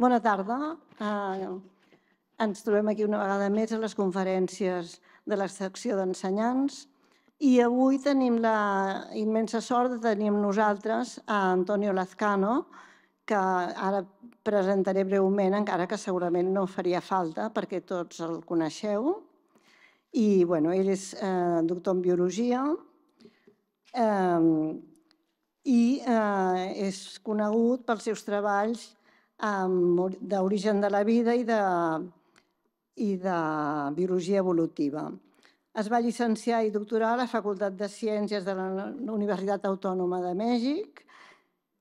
Bona tarda. Eh, ens trobem aquí una vegada més a les conferències de la secció d'ensenyants i avui tenim la immensa sort de tenir amb nosaltres a Antonio Lazcano, que ara presentaré breument, encara que segurament no faria falta perquè tots el coneixeu. I bueno, ell és eh, doctor en biologia eh, i eh, és conegut pels seus treballs d'origen de la vida i de, i de biologia evolutiva. Es va llicenciar i doctorar a la Facultat de Ciències de la Universitat Autònoma de Mèxic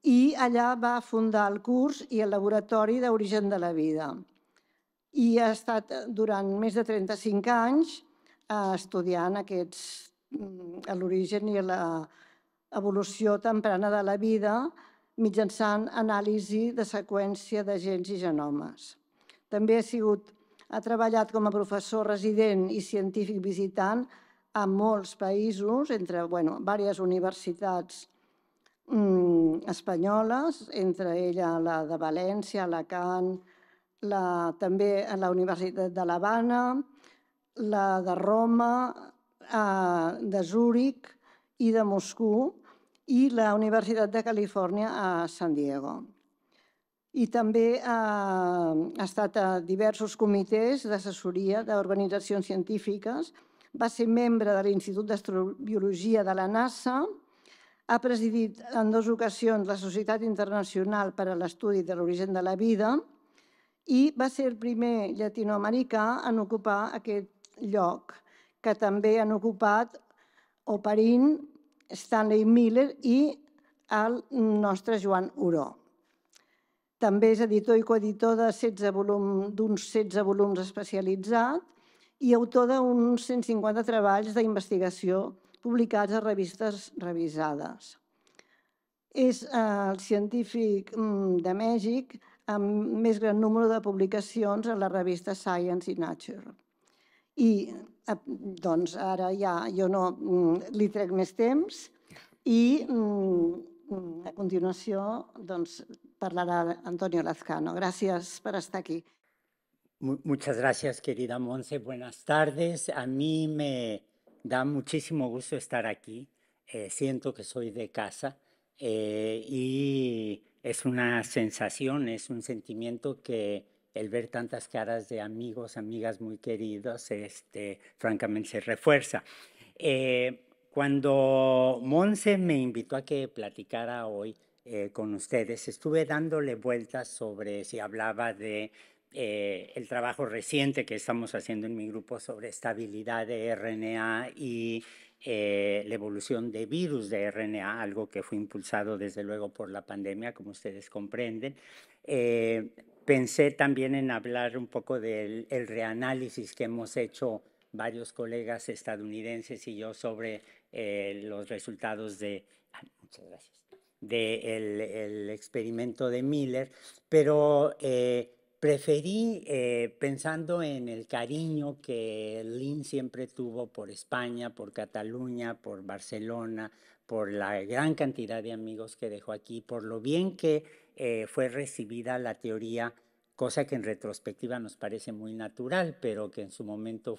i allà va fundar el curs i el Laboratori d'Origen de la Vida. I ha estat eh, durant més de 35 anys eh, estudiant aquests mm, l'origen i l'evolució temprana de la vida mitjançant anàlisi de seqüència de gens i genomes. També ha, sigut, ha treballat com a professor resident i científic visitant a molts països, entre bueno, diverses universitats mmm, espanyoles, entre ella la de València, Alacant, la, també a la Universitat de l'Havana, la de Roma, a, eh, de Zúrich i de Moscou, i la Universitat de Califòrnia a San Diego. I també eh, ha estat a diversos comitès d'assessoria d'organitzacions científiques, va ser membre de l'Institut d'Astrobiologia de la NASA, ha presidit en dues ocasions la Societat Internacional per a l'Estudi de l'Origen de la Vida i va ser el primer llatinoamericà en ocupar aquest lloc, que també han ocupat Oparin, Stanley Miller i el nostre Joan Oró. També és editor i coeditor d'uns 16, 16 volums especialitzat i autor d'uns 150 treballs d'investigació publicats a revistes revisades. És eh, el científic mm, de Mèxic amb més gran número de publicacions a la revista Science i Nature. I doncs ahora ya yo no mm, li trec més temps mm, mm, a continuación doncs, parlarà Antonio Lazcano. Gracias por estar aquí. Muchas gracias, querida Monse. Buenas tardes. A mí me da muchísimo gusto estar aquí. Eh, siento que soy de casa eh, y es una sensación, es un sentimiento que el ver tantas caras de amigos, amigas muy queridos, este, francamente se refuerza. Eh, cuando Monse me invitó a que platicara hoy eh, con ustedes, estuve dándole vueltas sobre si hablaba de eh, el trabajo reciente que estamos haciendo en mi grupo sobre estabilidad de RNA y la evolución de virus de RNA, algo que fue impulsado desde luego por la pandemia, como ustedes comprenden. Eh, pensé también en hablar un poco del reanálisis que hemos hecho varios colegas estadounidenses y yo sobre eh, los resultados de, ah, de el, experimento de Miller, pero eh, preferí, pensando en el cariño que Lynn siempre tuvo por España, por Cataluña, por Barcelona, por la gran cantidad de amigos que dejó aquí, por lo bien que eh, fue recibida la teoría, cosa que en retrospectiva nos parece muy natural, pero que en su momento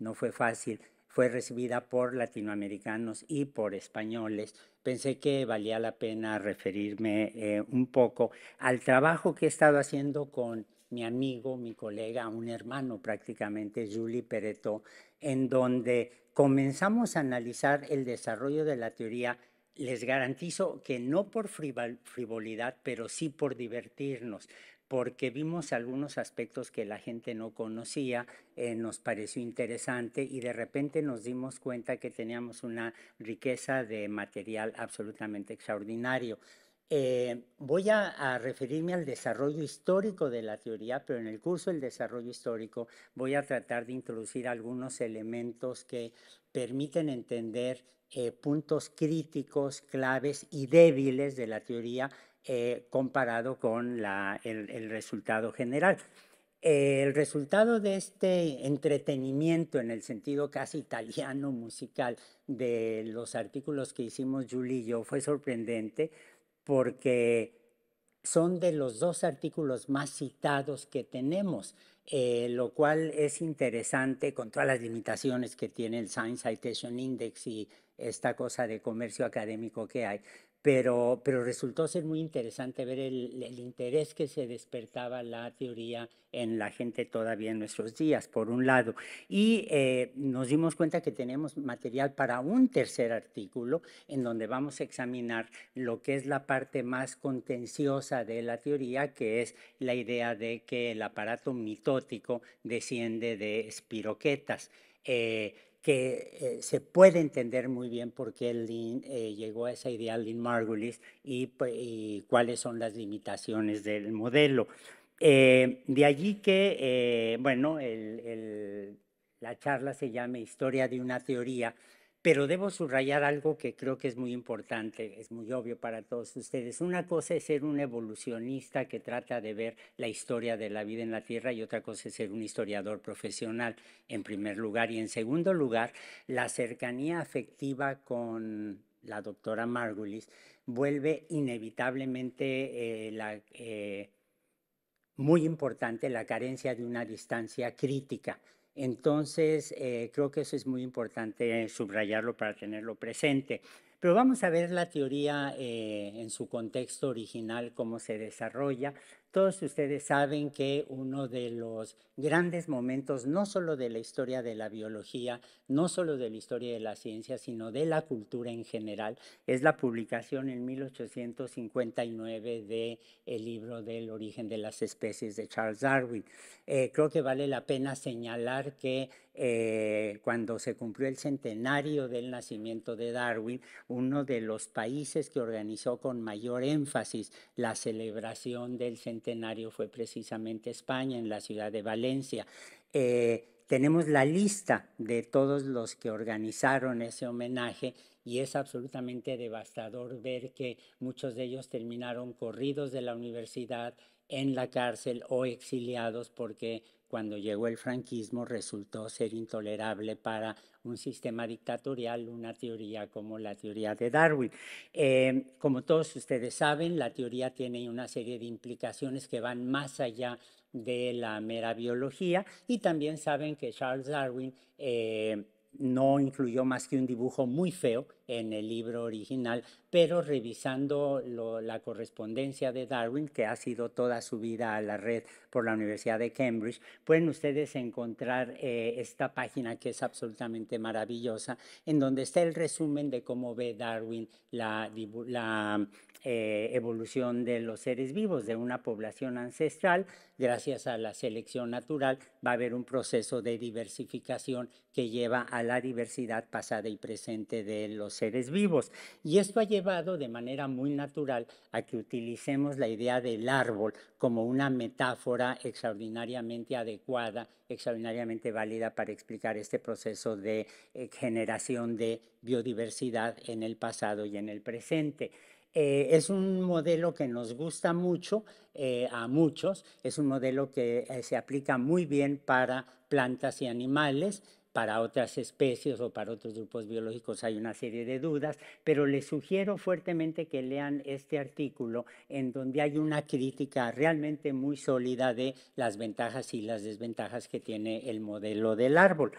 no fue fácil, fue recibida por latinoamericanos y por españoles. Pensé que valía la pena referirme eh, un poco al trabajo que he estado haciendo con mi amigo, mi colega, un hermano prácticamente, Julie Pereto, en donde comenzamos a analizar el desarrollo de la teoría les garantizo que no por frivolidad, pero sí por divertirnos, porque vimos algunos aspectos que la gente no conocía, eh, nos pareció interesante y de repente nos dimos cuenta que teníamos una riqueza de material absolutamente extraordinario. Eh, voy a, a, referirme al desarrollo histórico de la teoría, pero en el curso del desarrollo histórico voy a tratar de introducir algunos elementos que permiten entender eh, puntos críticos, claves y débiles de la teoría eh, comparado con el, resultado general. el resultado de este entretenimiento en el sentido casi italiano musical de los artículos que hicimos Julie y yo fue sorprendente porque son de los dos artículos más citados que tenemos, eh, lo cual es interesante con todas las limitaciones que tiene el Science Citation Index y esta cosa de comercio académico que hay. Pero, pero resultó ser muy interesante ver el, interés que se despertaba la teoría en la gente todavía en nuestros días, por un lado. Y eh, nos dimos cuenta que tenemos material para un tercer artículo en donde vamos a examinar lo que es la parte más contenciosa de la teoría, que es la idea de que el aparato mitótico desciende de espiroquetas. Eh, que eh, se puede entender muy bien por qué eh, llegó a esa idea Lynn Margulis pues, y, cuáles son las limitaciones del modelo. Eh, de allí que, bueno, la charla se llame Historia de una teoría pero debo subrayar algo que creo que es muy importante, es muy obvio para todos ustedes. Una cosa es ser un evolucionista que trata de ver la historia de la vida en la Tierra y otra cosa es ser un historiador profesional, en primer lugar. Y en segundo lugar, la cercanía afectiva con la doctora Margulis vuelve inevitablemente eh, eh, muy importante la carencia de una distancia crítica entonces, eh, creo que eso es muy importante subrayarlo para tenerlo presente. Pero vamos a ver la teoría eh, en su contexto original, cómo se desarrolla. Todos ustedes saben que uno de los grandes momentos, no solo de la historia de la biología, no solo de la historia de la ciencia, sino de la cultura en general, es la publicación en 1859 de el libro del origen de las especies de Charles Darwin. Eh, creo que vale la pena señalar que eh, cuando se cumplió el centenario del nacimiento de Darwin, uno de los países que organizó con mayor énfasis la celebración del centenario fue precisamente España, en la ciudad de Valencia. Eh, tenemos la lista de todos los que organizaron ese homenaje y es absolutamente devastador ver que muchos de ellos terminaron corridos de la universidad en la cárcel o exiliados porque cuando llegó el franquismo resultó ser intolerable para un sistema dictatorial, una teoría como la teoría de Darwin. Em, como todos ustedes saben, la teoría tiene una serie de implicaciones que van más allá de la mera biología y también saben que Charles Darwin... Eh, no incluyó más que un dibujo muy feo en el libro original, pero revisando la correspondencia de Darwin, que ha sido toda su vida a la red por la Universidad de Cambridge, pueden ustedes encontrar eh, esta página que es absolutamente maravillosa, en donde está el resumen de cómo ve Darwin la, la eh, evolución de los seres vivos, de una población ancestral, gracias a la selección natural va a haber un proceso de diversificación que lleva a la diversidad pasada y presente de los seres vivos. Y esto ha llevado de manera muy natural a que utilicemos la idea del árbol como una metáfora extraordinariamente adecuada, extraordinariamente válida para explicar este proceso de eh, generación de biodiversidad en el pasado y en el presente. Eh, es un modelo que nos gusta mucho eh, a muchos, es un modelo que eh, se aplica muy bien para plantas y animales, para otras especies o para otros grupos biológicos hay una serie de dudas, pero les sugiero fuertemente que lean este artículo en donde hay una crítica realmente muy sólida de las ventajas y las desventajas que tiene el modelo del árbol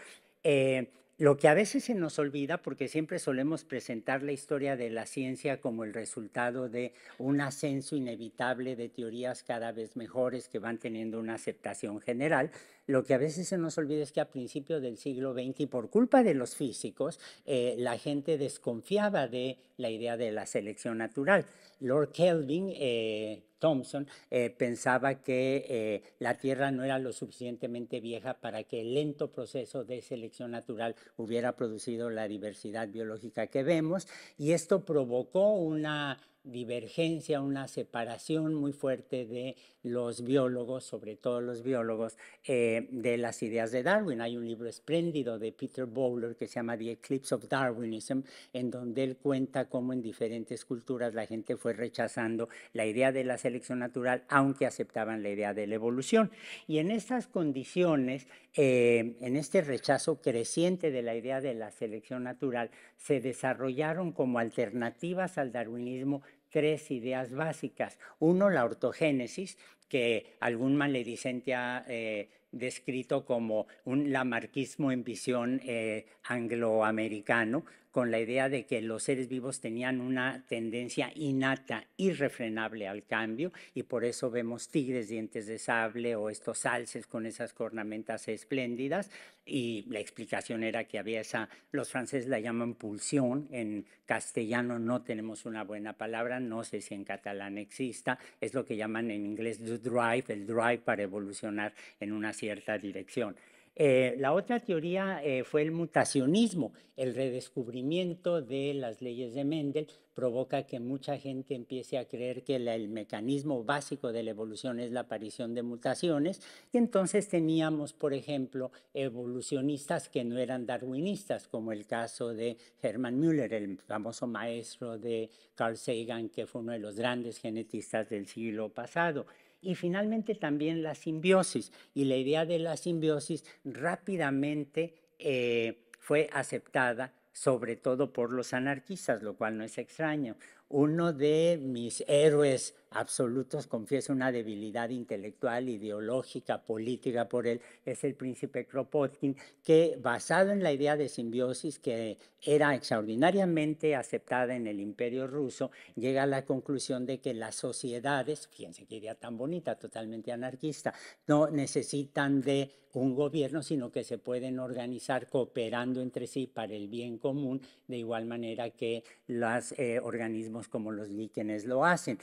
lo que a veces se nos olvida, porque siempre solemos presentar la historia de la ciencia como el resultado de un ascenso inevitable de teorías cada vez mejores que van teniendo una aceptación general, lo que a veces se nos olvida es que a principios del siglo XX, por culpa de los físicos, eh, la gente desconfiaba de la idea de la selección natural. Lord Kelvin, eh, Thompson eh, pensaba que la Tierra no era lo suficientemente vieja para que el lento proceso de selección natural hubiera producido la diversidad biológica que vemos y esto provocó una divergencia, una separación muy fuerte de los biólogos, sobre todo los biólogos, eh, de las ideas de Darwin. Hay un libro espléndido de Peter Bowler que se llama The Eclipse of Darwinism, en donde él cuenta cómo en diferentes culturas la gente fue rechazando la idea de la selección natural, aunque aceptaban la idea de la evolución. Y en estas condiciones, eh, en este rechazo creciente de la idea de la selección natural, se desarrollaron como alternativas al darwinismo tres ideas básicas. Uno, la ortogénesis, que algún maledicente ha eh, descrito como un lamarquismo en visión eh, angloamericano, con la idea de que los seres vivos tenían una tendencia innata, irrefrenable al cambio, y por eso vemos tigres dientes de sable o estos alces con esas cornamentas espléndidas, y la explicación era que había esa, los franceses la llaman pulsión, en castellano no tenemos una buena palabra, no sé si en catalán exista, es lo que llaman en inglés the drive, el drive para evolucionar en una cierta dirección. Eh, la otra teoría eh, fue el mutacionismo, el redescubrimiento de las leyes de Mendel provoca que mucha gente empiece a creer que el mecanismo básico de la evolución es la aparición de mutaciones y entonces teníamos, por ejemplo, evolucionistas que no eran darwinistas, como el caso de Hermann Müller, el famoso maestro de Carl Sagan, que fue uno de los grandes genetistas del siglo pasado y finalmente también la simbiosis. Y la idea de la simbiosis rápidamente eh, fue aceptada sobre todo por los anarquistas, lo cual no es extraño. Uno de mis héroes absolutos confiesa una debilidad intelectual, ideológica, política por él, es el príncipe Kropotkin, que basado en la idea de simbiosis que era extraordinariamente aceptada en el imperio ruso, llega a la conclusión de que las sociedades, fíjense qué idea tan bonita, totalmente anarquista, no necesitan de un gobierno, sino que se pueden organizar cooperando entre sí para el bien común, de igual manera que los eh, organismos como los líquenes lo hacen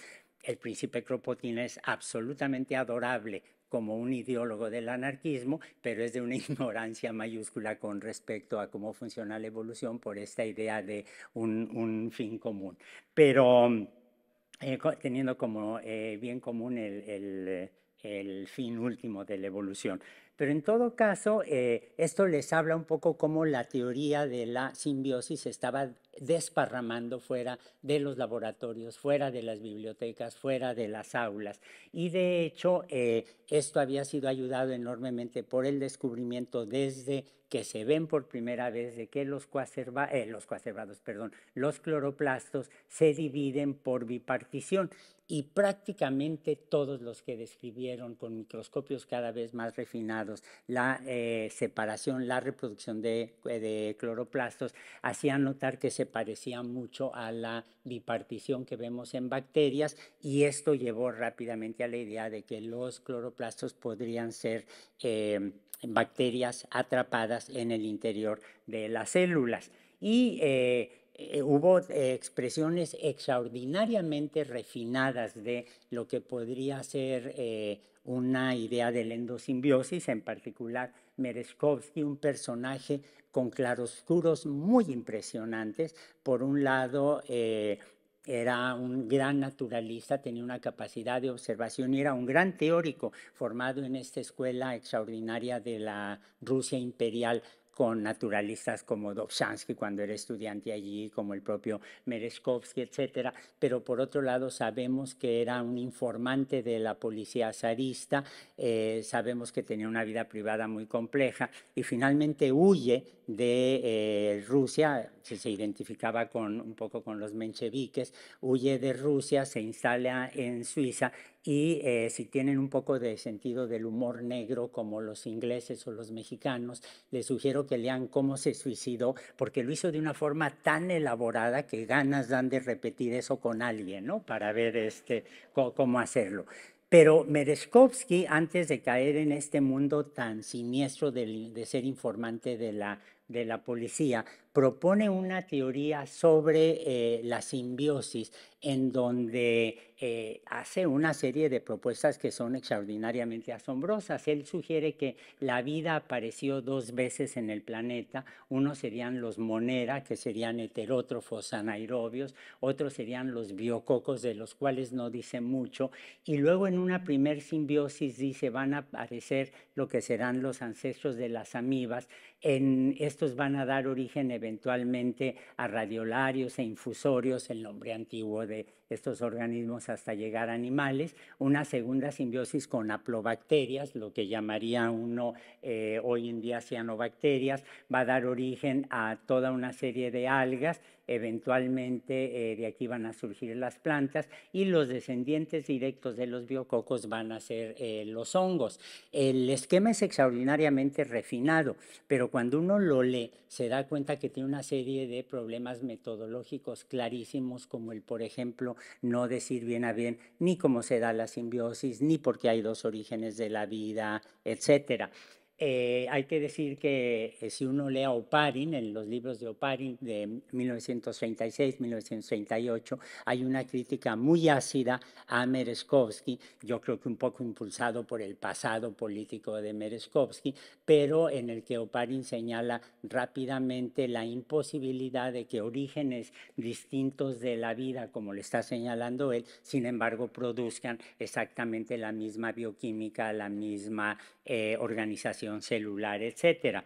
el príncipe Kropotkin es absolutamente adorable como un ideólogo del anarquismo, pero es de una ignorancia mayúscula con respecto a cómo funciona la evolución por esta idea de un, fin común. Pero eh, teniendo como eh, bien común el, fin último de la evolución. Pero en todo caso, eh, esto les habla un poco cómo la teoría de la simbiosis estaba desparramando fuera de los laboratorios, fuera de las bibliotecas, fuera de las aulas. Y de hecho, eh, esto había sido ayudado enormemente por el descubrimiento desde que se ven por primera vez de que los, cuaserva, eh, los coacervados, perdón, los cloroplastos se dividen por bipartición y prácticamente todos los que describieron con microscopios cada vez más refinados la eh, separación, la reproducción de, de cloroplastos, hacían notar que se se parecía mucho a la bipartición que vemos en bacterias y esto llevó rápidamente a la idea de que los cloroplastos podrían ser em, bacterias atrapadas en el interior de las células. Y eh, hubo expresiones extraordinariamente refinadas de lo que podría ser eh, una idea de la endosimbiosis, en particular Merezkovsky, un personaje con claroscuros muy impresionantes. Por un lado, eh, era un gran naturalista, tenía una capacidad de observación y era un gran teórico formado en esta escuela extraordinaria de la Rusia imperial con naturalistas como Dobzhansky cuando era estudiante allí, como el propio Merezkovsky, etcétera, Pero por otro lado sabemos que era un informante de la policía zarista, eh, sabemos que tenía una vida privada muy compleja y finalmente huye de eh, Rusia se, identificaba con, un poco con los mencheviques, huye de Rusia, se instala en Suiza y eh, si tienen un poco de sentido del humor negro como los ingleses o los mexicanos, les sugiero que lean cómo se suicidó, porque lo hizo de una forma tan elaborada que ganas dan de repetir eso con alguien, ¿no? Para ver este, cómo, hacerlo. Pero Merezkovsky, antes de caer en este mundo tan siniestro de, ser informante de la, de la policía, propone una teoría sobre eh, la simbiosis en donde eh, hace una serie de propuestas que son extraordinariamente asombrosas. Él sugiere que la vida apareció dos veces en el planeta. Uno serían los monera, que serían heterótrofos anaerobios, otros serían los biococos, de los cuales no dice mucho. Y luego en una primer simbiosis dice van a aparecer lo que serán los ancestros de las amibas. En, estos van a dar origen eventualmente a radiolarios e infusorios, el nombre antiguo de estos organismos hasta llegar a animales, una segunda simbiosis con aplobacterias, lo que llamaría uno eh, hoy en día cianobacterias, va a dar origen a toda una serie de algas, eventualmente eh, de aquí van a surgir las plantas y los descendientes directos de los biococos van a ser eh, los hongos. El esquema es extraordinariamente refinado, pero cuando uno lo lee se da cuenta que tiene una serie de problemas metodológicos clarísimos, como el, por ejemplo, no decir bien a bien ni cómo se da la simbiosis, ni por qué hay dos orígenes de la vida, etcétera. Eh, hay que decir que eh, si uno lea Oparin, en los libros de Oparin de 1936-1938, hay una crítica muy ácida a Merezkovsky, yo creo que un poco impulsado por el pasado político de Mereskovsky, pero en el que Oparin señala rápidamente la imposibilidad de que orígenes distintos de la vida, como le está señalando él, sin embargo produzcan exactamente la misma bioquímica, la misma eh, organización celular, etcétera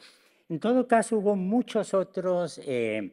En todo caso, hubo muchos otros eh,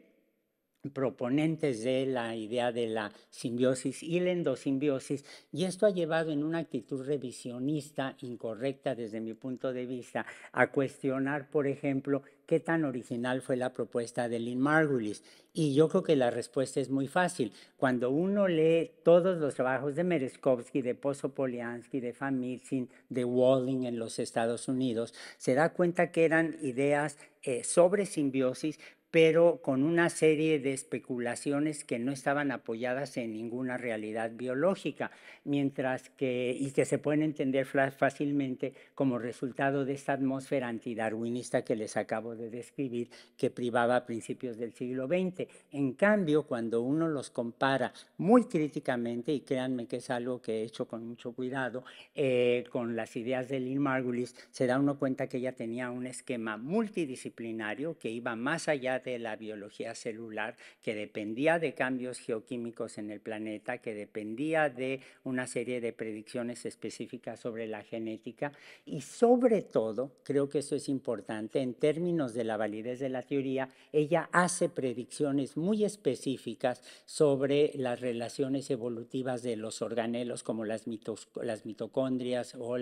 proponentes de la idea de la simbiosis y la endosimbiosis, y esto ha llevado en una actitud revisionista incorrecta desde mi punto de vista a cuestionar, por ejemplo, qué tan original fue la propuesta de Lynn Margulis. Y yo creo que la respuesta es muy fácil. Cuando uno lee todos los trabajos de Merezkowski, de Pozo Poliansky, de Famitsin, de Walling en los Estados Unidos, se da cuenta que eran ideas eh, sobre simbiosis, pero con una serie de especulaciones que no estaban apoyadas en ninguna realidad biológica, mientras que, y que se pueden entender fácilmente como resultado de esta atmósfera antidarwinista que les acabo de describir, que privaba a principios del siglo XX. En cambio, cuando uno los compara muy críticamente, y créanme que es algo que he hecho con mucho cuidado, eh, con las ideas de Lynn Margulis, se da uno cuenta que ella tenía un esquema multidisciplinario que iba más allá de la biología celular, que dependía de cambios geoquímicos en el planeta, que dependía de una serie de predicciones específicas sobre la genética y sobre todo, creo que eso es importante, en términos de la validez de la teoría, ella hace predicciones muy específicas sobre las relaciones evolutivas de los organelos como las, mitocondrias o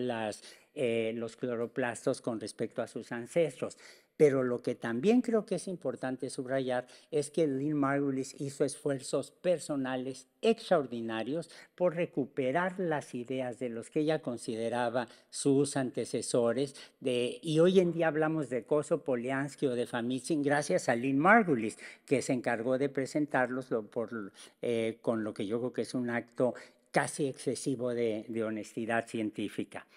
eh, los cloroplastos con respecto a sus ancestros. Pero lo que también creo que es importante subrayar es que Lynn Margulis hizo esfuerzos personales extraordinarios por recuperar las ideas de los que ella consideraba sus antecesores. y hoy en día hablamos de Coso, Poliansky o de Famichin gracias a Lynn Margulis, que se encargó de presentarlos eh, con lo que yo creo que es un acto casi excesivo de honestidad científica.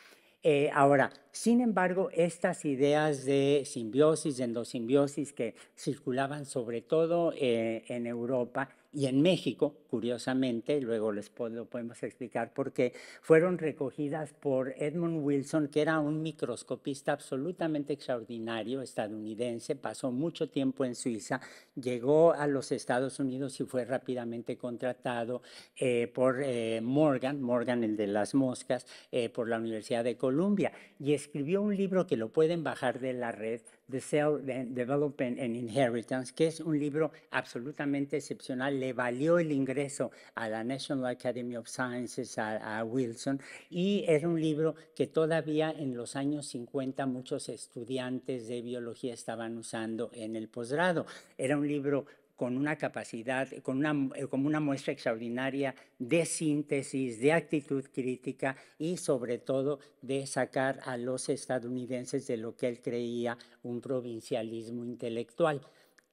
Eh, ahora, sin embargo, estas ideas de simbiosis, de endosimbiosis que circulaban sobre todo eh, en Europa y en México, curiosamente, luego les puedo, podemos explicar por qué, fueron recogidas por Edmund Wilson, que era un microscopista absolutamente extraordinario estadounidense, pasó mucho tiempo en Suiza, llegó a los Estados Unidos y fue rápidamente contratado eh, por eh, Morgan, Morgan el de las moscas, eh, por la Universidad de Columbia, y escribió un libro que lo pueden bajar de la red The Cell Development and Inheritance, que es un libro absolutamente excepcional. Le valió el ingreso a la National Academy of Sciences, a, Wilson, y era un libro que todavía en los años 50 muchos estudiantes de biología estaban usando en el posgrado. Era un libro con una capacidad, con una, eh, una muestra extraordinaria de síntesis, de actitud crítica y sobre todo de sacar a los estadounidenses de lo que él creía un provincialismo intelectual.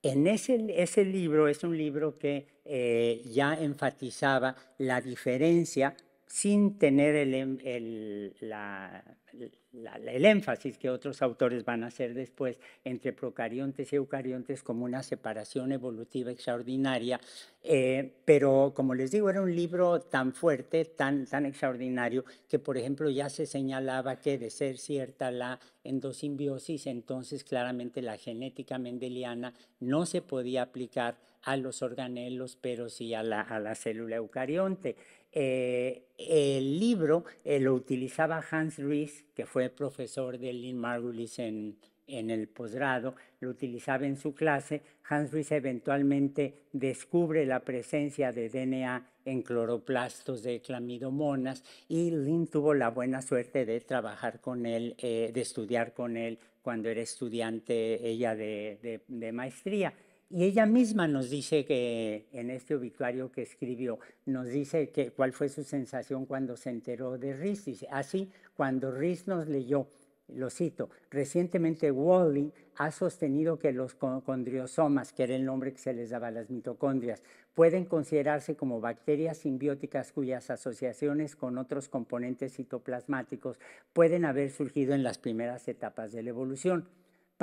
En ese, ese libro es un libro que eh, ya enfatizaba la diferencia sin tener em, el, énfasis que otros autores van a hacer después entre procariontes y eucariontes como una separación evolutiva extraordinaria. Eh, pero como les digo, era un libro tan fuerte, tan, extraordinario, que por ejemplo ya se señalaba que de ser cierta la endosimbiosis, entonces claramente la genética mendeliana no se podía aplicar a los organelos, pero sí a la, a la célula eucarionte. Eh, el libro eh, lo utilizaba Hans Ruiz, que fue profesor de Lynn Margulis en, el posgrado, lo utilizaba en su clase. Hans Ruiz eventualmente descubre la presencia de DNA en cloroplastos de clamidomonas y Lynn tuvo la buena suerte de trabajar con él, eh, de estudiar con él cuando era estudiante ella de maestría. Y ella misma nos dice que en este obituario que escribió, nos dice que, cuál fue su sensación cuando se enteró de Riz. así, cuando Riz nos leyó, lo cito, recientemente Wally ha sostenido que los condriosomas, que era el nombre que se les daba a las mitocondrias, pueden considerarse como bacterias simbióticas cuyas asociaciones con otros componentes citoplasmáticos pueden haber surgido en las primeras etapas de la evolución.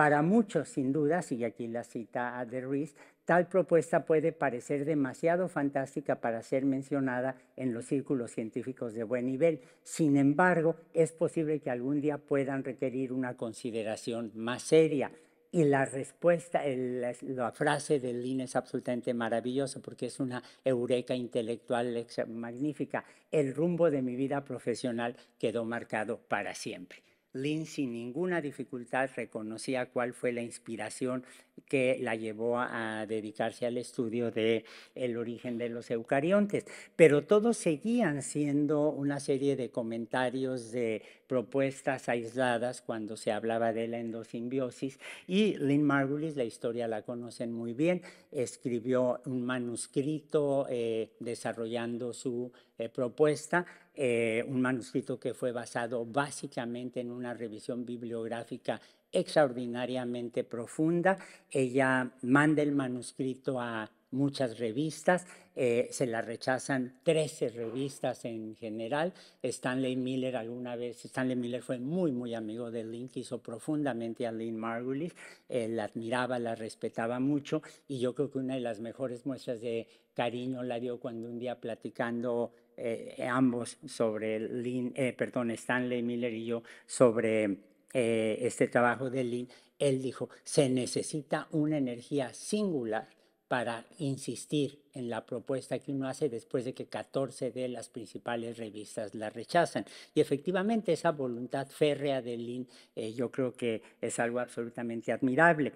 Para muchos, sin duda, y aquí la cita a De Ruiz, tal propuesta puede parecer demasiado fantástica para ser mencionada en los círculos científicos de buen nivel. Sin embargo, es posible que algún día puedan requerir una consideración más seria. Y la respuesta, la frase de Lynn es absolutamente maravillosa porque es una eureka intelectual magnífica. El rumbo de mi vida profesional quedó marcado para siempre. Lynn sin ninguna dificultad reconocía cuál fue la inspiración que la llevó a dedicarse al estudio de el origen de los eucariontes, pero todos seguían siendo una serie de comentarios de propuestas aisladas cuando se hablaba de la endosimbiosis y Lynn Margulis, la historia la conocen muy bien, escribió un manuscrito eh, desarrollando su eh, propuesta eh, un manuscrito que fue basado básicamente en una revisión bibliográfica extraordinariamente profunda. Ella manda el manuscrito a muchas revistas, eh, se la rechazan 13 revistas en general. Stanley Miller alguna vez, Stanley Miller fue muy, muy amigo de Lynn, quiso profundamente a Lynn Margulis, eh, la admiraba, la respetaba mucho y yo creo que una de las mejores muestras de cariño la dio cuando un día platicando eh, ambos sobre, el eh, perdón, Stanley Miller y yo sobre eh, este trabajo de Lin, él dijo, se necesita una energía singular para insistir en la propuesta que uno hace después de que 14 de las principales revistas la rechazan. Y efectivamente esa voluntad férrea de Lin yo creo que es algo absolutamente admirable.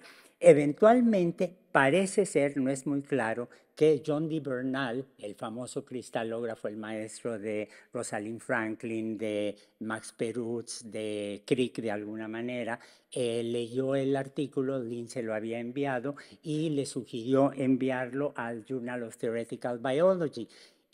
Eventualmente, parece ser, no es muy claro, que John D. Bernal, el famoso cristalógrafo, el maestro de Rosalind Franklin, de Max Perutz, de Crick de alguna manera, eh, leyó el artículo, Lynn se lo había enviado y le sugirió enviarlo al Journal of Theoretical Biology.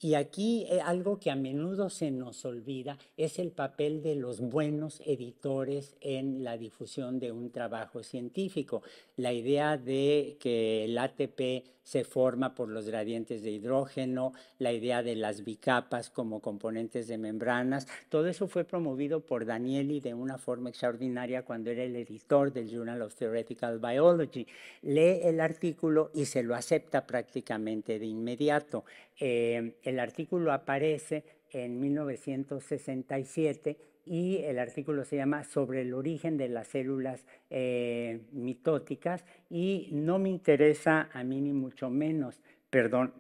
Y aquí eh, algo que a menudo se nos olvida es el papel de los buenos editores en la difusión de un trabajo científico. La idea de que el ATP se forma por los gradientes de hidrógeno, la idea de las bicapas como componentes de membranas. Todo eso fue promovido por Danieli de una forma extraordinaria cuando era el editor del Journal of Theoretical Biology. Lee el artículo y se lo acepta prácticamente de inmediato. Eh, el artículo aparece en 1967 y el artículo se llama Sobre el origen de las células eh, mitóticas y no me interesa a mí ni mucho menos, perdón.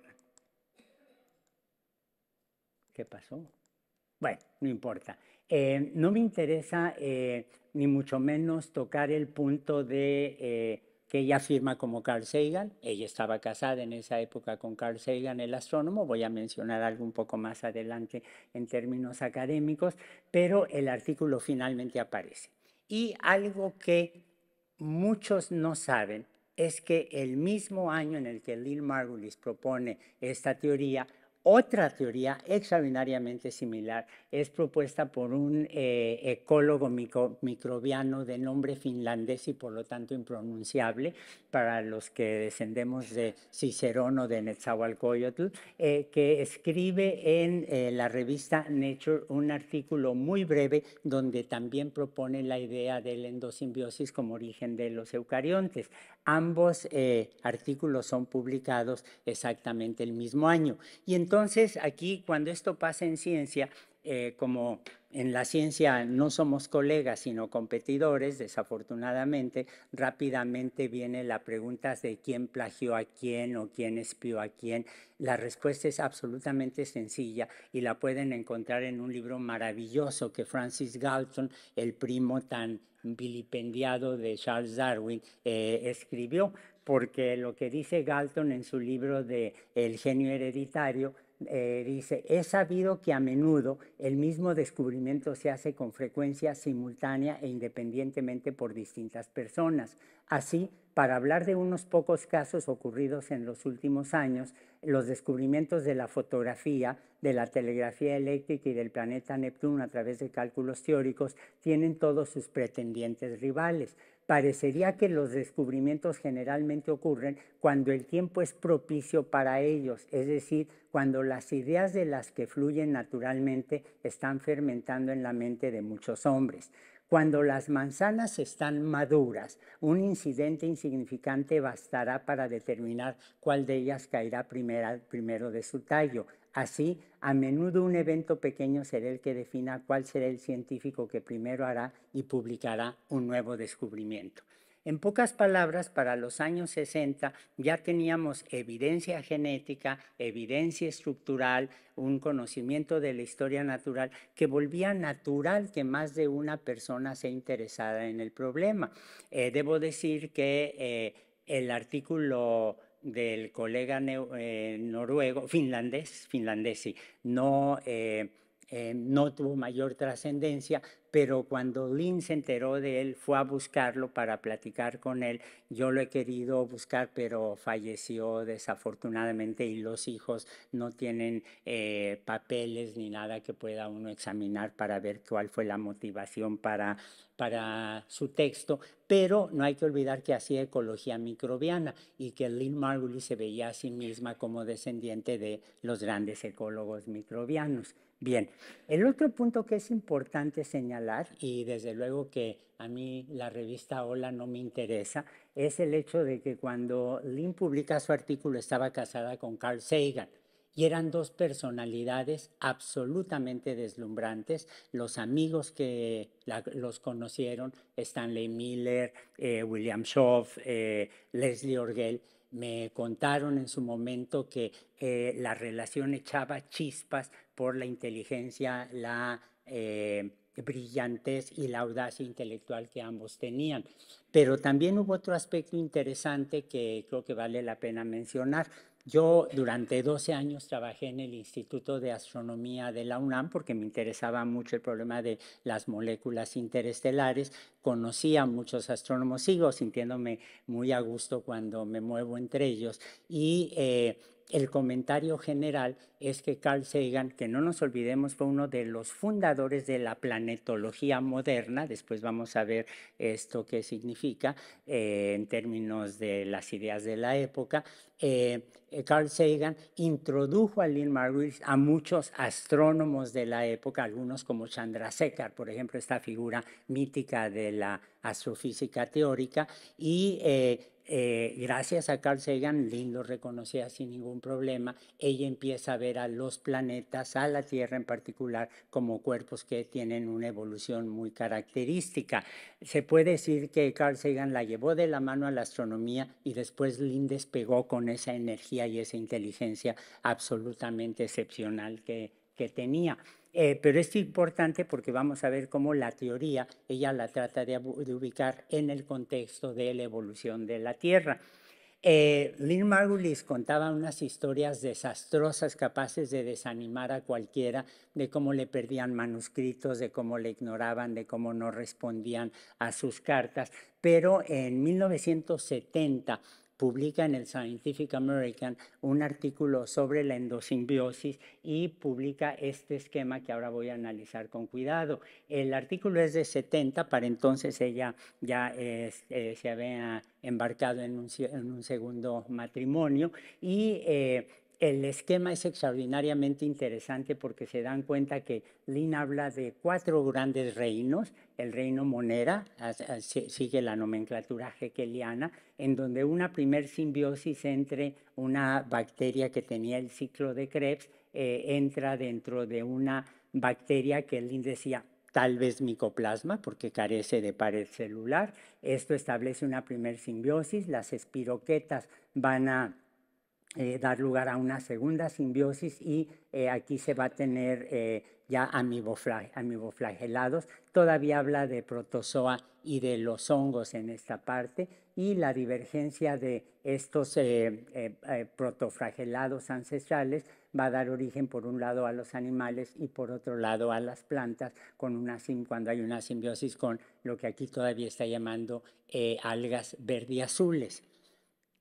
¿Qué pasó? Bueno, no importa. Eh, no me interesa eh, ni mucho menos tocar el punto de que ella firma como Carl Sagan. Ella estaba casada en esa época con Carl Sagan, el astrónomo. Voy a mencionar algo un poco más adelante en términos académicos, pero el artículo finalmente aparece. Y algo que muchos no saben es que el mismo año en el que Lil Margulis propone esta teoría, otra teoría extraordinariamente similar es propuesta por un eh, ecólogo microbiano de nombre finlandés y por lo tanto impronunciable para los que descendemos de Cicerón o de Netzahualcoyotl, eh, que escribe en eh, la revista Nature un artículo muy breve donde también propone la idea de la endosimbiosis como origen de los eucariontes. Ambos eh, artículos son publicados exactamente el mismo año. Y entonces aquí, cuando esto pasa en ciencia, eh, como en la ciencia no somos colegas, sino competidores, desafortunadamente, rápidamente viene la pregunta de quién plagió a quién o quién espió a quién. La respuesta es absolutamente sencilla y la pueden encontrar en un libro maravilloso que Francis Galton, el primo tan vilipendiado de Charles Darwin, eh, escribió, porque lo que dice Galton en su libro de El genio hereditario, eh, dice, he sabido que a menudo el mismo descubrimiento se hace con frecuencia simultánea e independientemente por distintas personas, Así, para hablar de unos pocos casos ocurridos en los últimos años, los descubrimientos de la fotografía, de la telegrafía eléctrica y del planeta Neptuno a través de cálculos teóricos tienen todos sus pretendientes rivales. Parecería que los descubrimientos generalmente ocurren cuando el tiempo es propicio para ellos, es decir, cuando las ideas de las que fluyen naturalmente están fermentando en la mente de muchos hombres. Cuando las manzanas están maduras, un incidente insignificante bastará para determinar cuál de ellas caerá primero de su tallo. Así, a menudo un evento pequeño será el que defina cuál será el científico que primero hará y publicará un nuevo descubrimiento. En pocas palabras, para los años 60 ya teníamos evidencia genética, evidencia estructural, un conocimiento de la historia natural que volvía natural que más de una persona se interesara en el problema. Eh, debo decir que eh, el artículo del colega eh, noruego, finlandés, finlandés, sí, no eh, no tuvo mayor trascendencia, pero cuando Lynn se enteró de él, fue a buscarlo para platicar con él. Yo lo he querido buscar, pero falleció desafortunadamente y los hijos no tienen eh, papeles ni nada que pueda uno examinar para ver cuál fue la motivación para, para su texto. Pero no hay que olvidar que hacía ecología microbiana y que Lynn Margulis se veía a sí misma como descendiente de los grandes ecólogos microbianos. Bien, el otro punto que es importante señalar, y desde luego que a mí la revista Hola no me interesa, es el hecho de que cuando Lynn publica su artículo estaba casada con Carl Sagan y eran dos personalidades absolutamente deslumbrantes. Los amigos que los conocieron, Stanley Miller, eh, William Shaw, eh, Leslie Orgel, me contaron en su momento que eh, la relación echaba chispas por la inteligencia, la eh, brillantez y la audacia intelectual que ambos tenían. Pero también hubo otro aspecto interesante que creo que vale la pena mencionar. Yo durante 12 años trabajé en el Instituto de Astronomía de la UNAM porque me interesaba mucho el problema de las moléculas interestelares. Conocía a muchos astrónomos, sigo sintiéndome muy a gusto cuando me muevo entre ellos. Y eh, el comentario general es que Carl Sagan, que no nos olvidemos, fue uno de los fundadores de la planetología moderna, después vamos a ver esto qué significa eh, en términos de las ideas de la época, eh, eh, Carl Sagan introdujo a Lynn Margulis a muchos astrónomos de la época, algunos como Chandrasekhar, por ejemplo, esta figura mítica de la astrofísica teórica, y eh, gracias a Carl Sagan, Lynn lo reconocía sin ningún problema, ella empieza a ver a los planetas, a la Tierra en particular, como cuerpos que tienen una evolución muy característica. Se puede decir que Carl Sagan la llevó de la mano a la astronomía y después Lynn despegó con esa energía y esa inteligencia absolutamente excepcional que tenía. Eh, pero esto es importante porque vamos a ver cómo la teoría, ella la trata de, ubicar en el contexto de la evolución de la Tierra. Eh, Lynn Margulis contaba unas historias desastrosas capaces de desanimar a cualquiera, de cómo le perdían manuscritos, de cómo le ignoraban, de cómo no respondían a sus cartas. Pero en 1970 publica en el Scientific American un artículo sobre la endosimbiosis y publica este esquema que ahora voy a analizar con cuidado. El artículo es de 70, para entonces ella ya eh, se había embarcado en un, segundo matrimonio y eh, el esquema es extraordinariamente interesante porque se dan cuenta que Lin habla de cuatro grandes reinos. El reino Monera sigue la nomenclatura hegeliana, en donde una primer simbiosis entre una bacteria que tenía el ciclo de Krebs eh, entra dentro de una bacteria que Lin decía tal vez micoplasma, porque carece de pared celular. Esto establece una primer simbiosis. Las espiroquetas van a eh, dar lugar a una segunda simbiosis y eh, aquí se va a tener eh, ya amiboflagelados. Todavía habla de protozoa y de los hongos en esta parte y la divergencia de estos eh, protoflagelados ancestrales va a dar origen por un lado a los animales y por otro lado a las plantas cuando hay una simbiosis con lo que aquí todavía está llamando algas verde azules.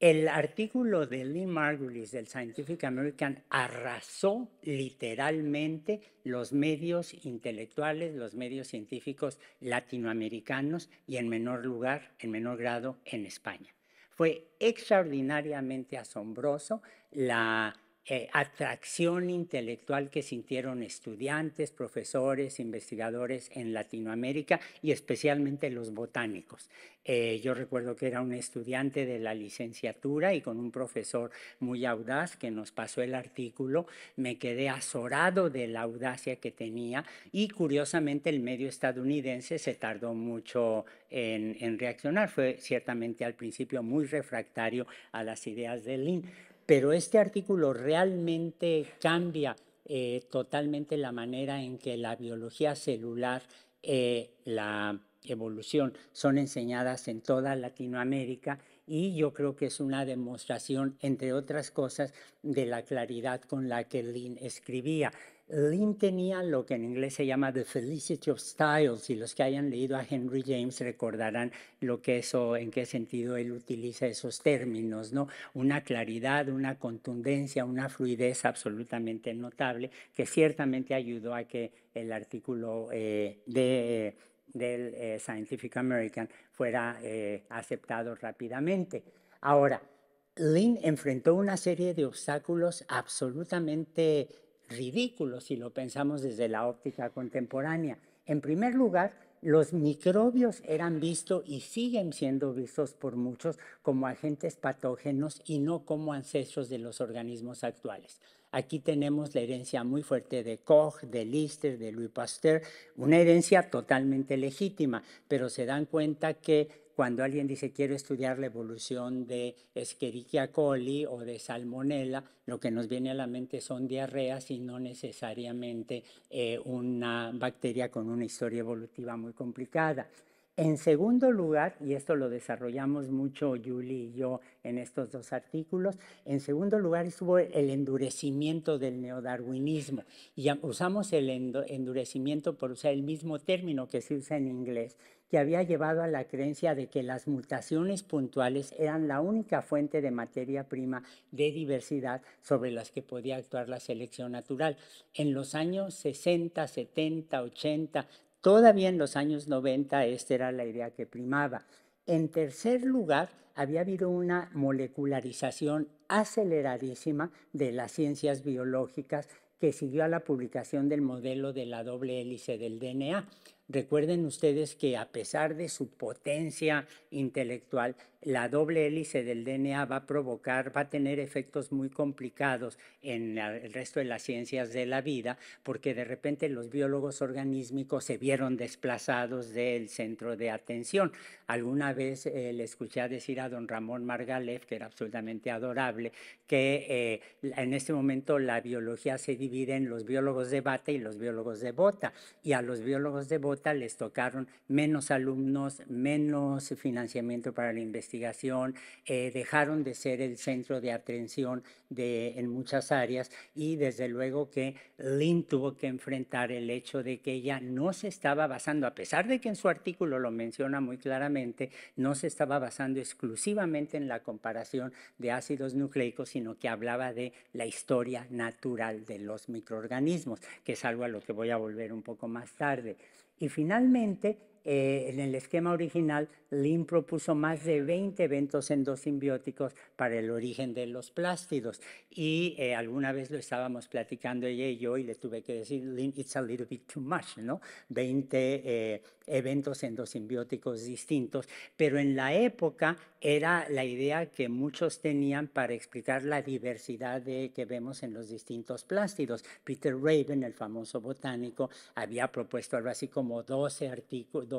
El artículo de Lee Margulis del Scientific American arrasó literalmente los medios intelectuales, los medios científicos latinoamericanos y en menor lugar, en menor grado, en España. Fue extraordinariamente asombroso la eh, atracción intelectual que sintieron estudiantes, profesores, investigadores en Latinoamérica y especialmente los botánicos. Eh, yo recuerdo que era un estudiante de la licenciatura y con un profesor muy audaz que nos pasó el artículo, me quedé azorado de la audacia que tenía y curiosamente el medio estadounidense se tardó mucho en, en reaccionar, fue ciertamente al principio muy refractario a las ideas de Lin pero este artículo realmente cambia eh, totalmente la manera en que la biología celular, eh, la evolución son enseñadas en toda Latinoamérica y yo creo que es una demostración, entre otras cosas, de la claridad con la que Lynn escribía. Lynn tenía lo que en inglés se llama The Felicity of Styles y los que hayan leído a Henry James recordarán lo que eso, en qué sentido él utiliza esos términos, ¿no? Una claridad, una contundencia, una fluidez absolutamente notable que ciertamente ayudó a que el artículo eh, del eh, Scientific American fuera eh, aceptado rápidamente. Ahora, Lynn enfrentó una serie de obstáculos absolutamente ridículo si lo pensamos desde la óptica contemporánea. En primer lugar, los microbios eran vistos y siguen siendo vistos por muchos como agentes patógenos y no como ancestros de los organismos actuales. Aquí tenemos la herencia muy fuerte de Koch, de Lister, de Louis Pasteur, una herencia totalmente legítima, pero se dan cuenta que cuando alguien dice quiero estudiar la evolución de Escherichia coli o de Salmonella, lo que nos viene a la mente son diarreas y no necesariamente eh, una bacteria con una historia evolutiva muy complicada. En segundo lugar, y esto lo desarrollamos mucho Julie y yo en estos dos artículos, en segundo lugar estuvo el endurecimiento del neodarwinismo. Y usamos el endurecimiento por usar el mismo término que se usa en inglés, que había llevado a la creencia de que las mutaciones puntuales eran la única fuente de materia prima de diversidad sobre las que podía actuar la selección natural. En los años 60, 70, 80, Todavía en los años 90 esta era la idea que primaba. En tercer lugar, había habido una molecularización aceleradísima de las ciencias biológicas que siguió a la publicación del modelo de la doble hélice del DNA. Recuerden ustedes que a pesar de su potencia intelectual, la doble hélice del DNA va a provocar, va a tener efectos muy complicados en el resto de las ciencias de la vida, porque de repente los biólogos organísmicos se vieron desplazados del centro de atención. Alguna vez eh, le escuché decir a don Ramón Margalef, que era absolutamente adorable, que eh, en este momento la biología se divide en los biólogos de bata y los biólogos de bota, y a los biólogos de bota les tocaron menos alumnos, menos financiamiento para la investigación, eh, dejaron de ser el centro de atención en muchas áreas y desde luego que Lynn tuvo que enfrentar el hecho de que ella no se estaba basando, a pesar de que en su artículo lo menciona muy claramente, no se estaba basando exclusivamente en la comparación de ácidos nucleicos, sino que hablaba de la historia natural de los microorganismos, que es algo a lo que voy a volver un poco más tarde y finalmente eh, en el esquema original, Lynn propuso más de 20 eventos endosimbióticos para el origen de los plástidos. Y eh, alguna vez lo estábamos platicando ella y yo, y le tuve que decir, Lynn, it's a little bit too much, ¿no? 20 eh, eventos endosimbióticos distintos. Pero en la época era la idea que muchos tenían para explicar la diversidad que vemos en los distintos plástidos. Peter Raven, el famoso botánico, había propuesto algo así como 12 artículos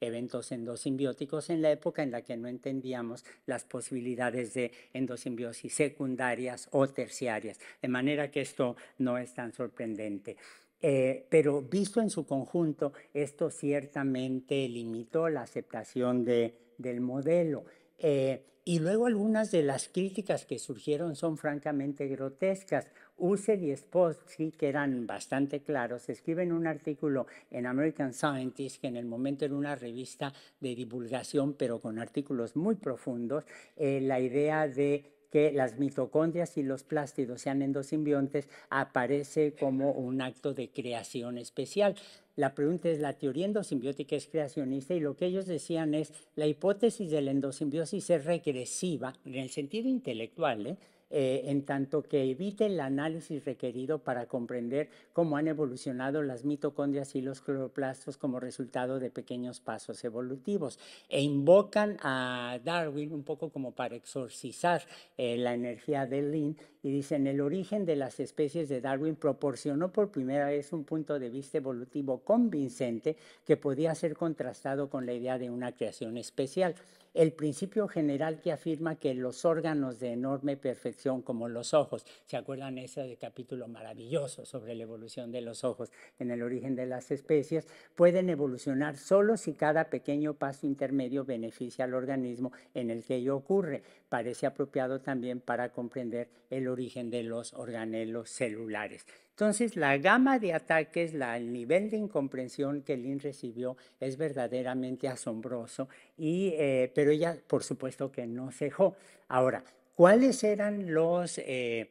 eventos endosimbióticos en la época en la que no entendíamos las posibilidades de endosimbiosis secundarias o terciarias, de manera que esto no es tan sorprendente. Eh, pero visto en su conjunto, esto ciertamente limitó la aceptación del modelo. Eh, y luego algunas de las críticas que surgieron son francamente grotescas. User y Spotsky, que eran bastante claros, escriben un artículo en American Scientist, que en el momento era una revista de divulgación, pero con artículos muy profundos, eh, la idea de que las mitocondrias y los plástidos sean endosimbiontes aparece como un acto de creación especial. La pregunta es, ¿la teoría endosimbiótica es creacionista? Y lo que ellos decían es, la hipótesis de la endosimbiosis es regresiva, en el sentido intelectual, ¿eh? Eh, en tanto que eviten el análisis requerido para comprender cómo han evolucionado las mitocondrias y los cloroplastos como resultado de pequeños pasos evolutivos. E invocan a Darwin un poco como para exorcizar eh, la energía de Lin y dicen, el origen de las especies de Darwin proporcionó por primera vez un punto de vista evolutivo convincente que podía ser contrastado con la idea de una creación especial el principio general que afirma que los órganos de enorme perfección como los ojos, ¿se acuerdan ese capítulo maravilloso sobre la evolución de los ojos en el origen de las especies? Pueden evolucionar solo si cada pequeño paso intermedio beneficia al organismo en el que ello ocurre parece apropiado también para comprender el origen de los organelos celulares. Entonces, la gama de ataques, el nivel de incomprensión que Lynn recibió es verdaderamente asombroso, y, eh, pero ella, por supuesto, que no cejó. Ahora, ¿cuáles eran los, eh,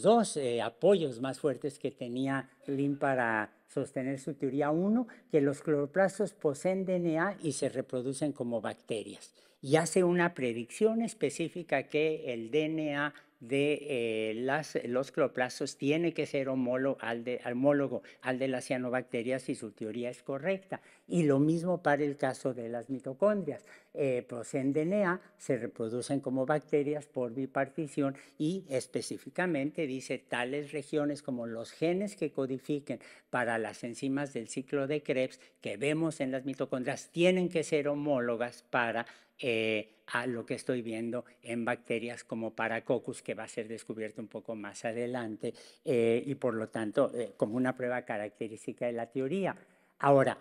dos eh, apoyos más fuertes que tenía Lynn para sostener su teoría? Uno, que los cloroplastos poseen DNA y se reproducen como bacterias y hace una predicción específica que el DNA de eh, los cloplastos tiene que ser homólogo al de, homólogo al de las cianobacterias si su teoría es correcta. Y lo mismo para el caso de las mitocondrias. Eh, DNA, se reproducen como bacterias por bipartición y específicamente dice tales regiones como los genes que codifiquen para las enzimas del ciclo de Krebs que vemos en las mitocondrias tienen que ser homólogas para eh, a lo que estoy viendo en bacterias como Paracoccus, que va a ser descubierto un poco más adelante, eh, y por lo tanto, eh, como una prueba característica de la teoría. Ahora,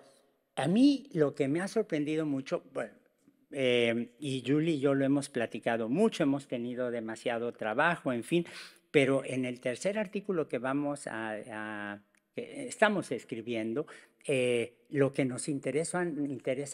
a mí lo que me ha sorprendido mucho, bueno, em, y Julie y yo lo hemos platicado mucho, hemos tenido demasiado trabajo, en fin, pero en el tercer artículo que vamos a, que estamos escribiendo, eh, lo que nos interesa,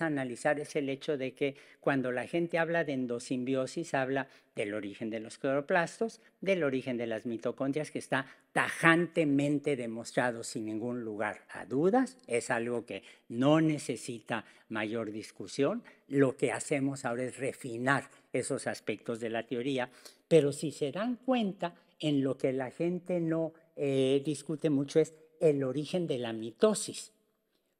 analizar es el hecho de que cuando la gente habla de endosimbiosis, habla del origen de los cloroplastos, del origen de las mitocondrias, que está tajantemente demostrado sin ningún lugar a dudas. Es algo que no necesita mayor discusión. Lo que hacemos ahora es refinar esos aspectos de la teoría, pero si se dan cuenta, en lo que la gente no eh, discute mucho es el origen de la mitosis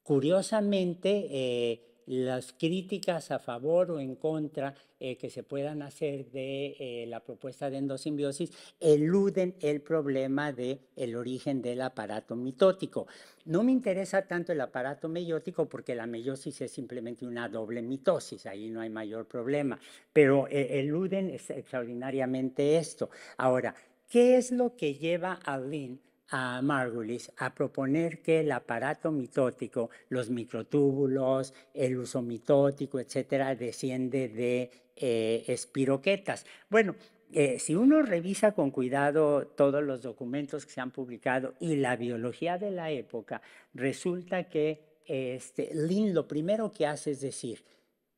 Curiosamente, eh, las críticas a favor o en contra eh, que se puedan hacer de eh, la propuesta de endosimbiosis eluden el problema del origen del aparato mitótico. No me interesa tanto el aparato meiótico porque la meiosis es simplemente una doble mitosis, ahí no hay mayor problema, pero eluden extraordinariamente esto. Ahora, ¿qué es lo que lleva a Lynn a Margulis a proponer que el aparato mitótico, los microtúbulos, el uso mitótico, etcétera, desciende de eh, espiroquetas. Bueno, eh, si uno revisa con cuidado todos los documentos que se han publicado y la biología de la época, resulta que este, Lin lo primero que hace es decir,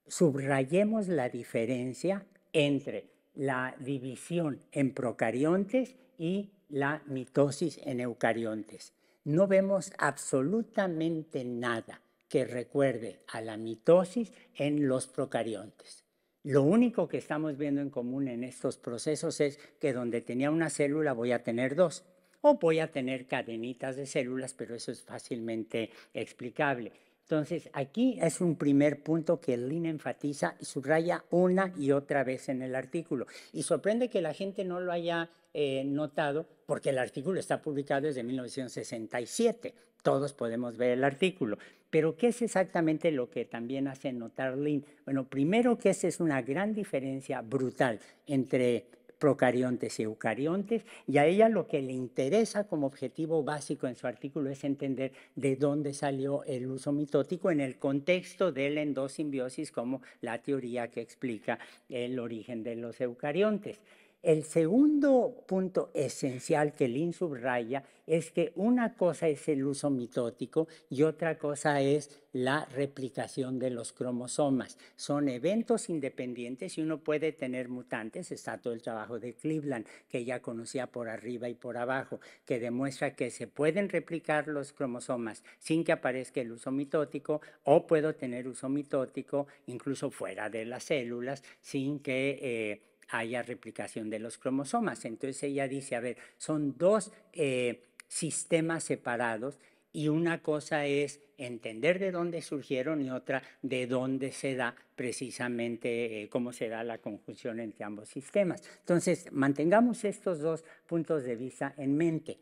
subrayemos la diferencia entre la división en procariontes y la mitosis en eucariontes. No vemos absolutamente nada que recuerde a la mitosis en los procariontes. Lo único que estamos viendo en común en estos procesos es que donde tenía una célula voy a tener dos o voy a tener cadenitas de células, pero eso es fácilmente explicable. Entonces, aquí es un primer punto que Lynn e enfatiza y subraya una y otra vez en el artículo. Y sorprende que la gente no lo haya eh, notado porque el artículo está publicado desde 1967. Todos podemos ver el artículo. Pero, ¿qué es exactamente lo que también hace notar Lin? E? Bueno, primero que esa es una gran diferencia brutal entre procariontes y eucariontes, y a ella lo que le interesa como objetivo básico en su artículo es entender de dónde salió el uso mitótico en el contexto de la endosimbiosis como la teoría que explica el origen de los eucariontes. El segundo punto esencial que Lin subraya es que una cosa es el uso mitótico y otra cosa es la replicación de los cromosomas. Son eventos independientes y uno puede tener mutantes. Está todo el trabajo de Cleveland, que ya conocía por arriba y por abajo, que demuestra que se pueden replicar los cromosomas sin que aparezca el uso mitótico o puedo tener uso mitótico incluso fuera de las células sin que... Eh, haya replicación de los cromosomas. Entonces ella dice, a ver, son dos eh, sistemas separados y una cosa es entender de dónde surgieron y otra de dónde se da precisamente eh, cómo se da la conjunción entre ambos sistemas. Entonces, mantengamos estos dos puntos de vista en mente.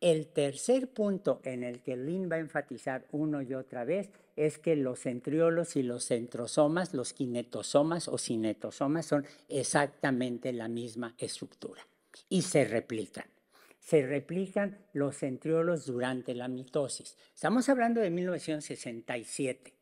El tercer punto en el que Lynn va a enfatizar uno y otra vez es que los centriolos y los centrosomas, los kinetosomas o cinetosomas, son exactamente la misma estructura y se replican. Se replican los centriolos durante la mitosis. Estamos hablando de 1967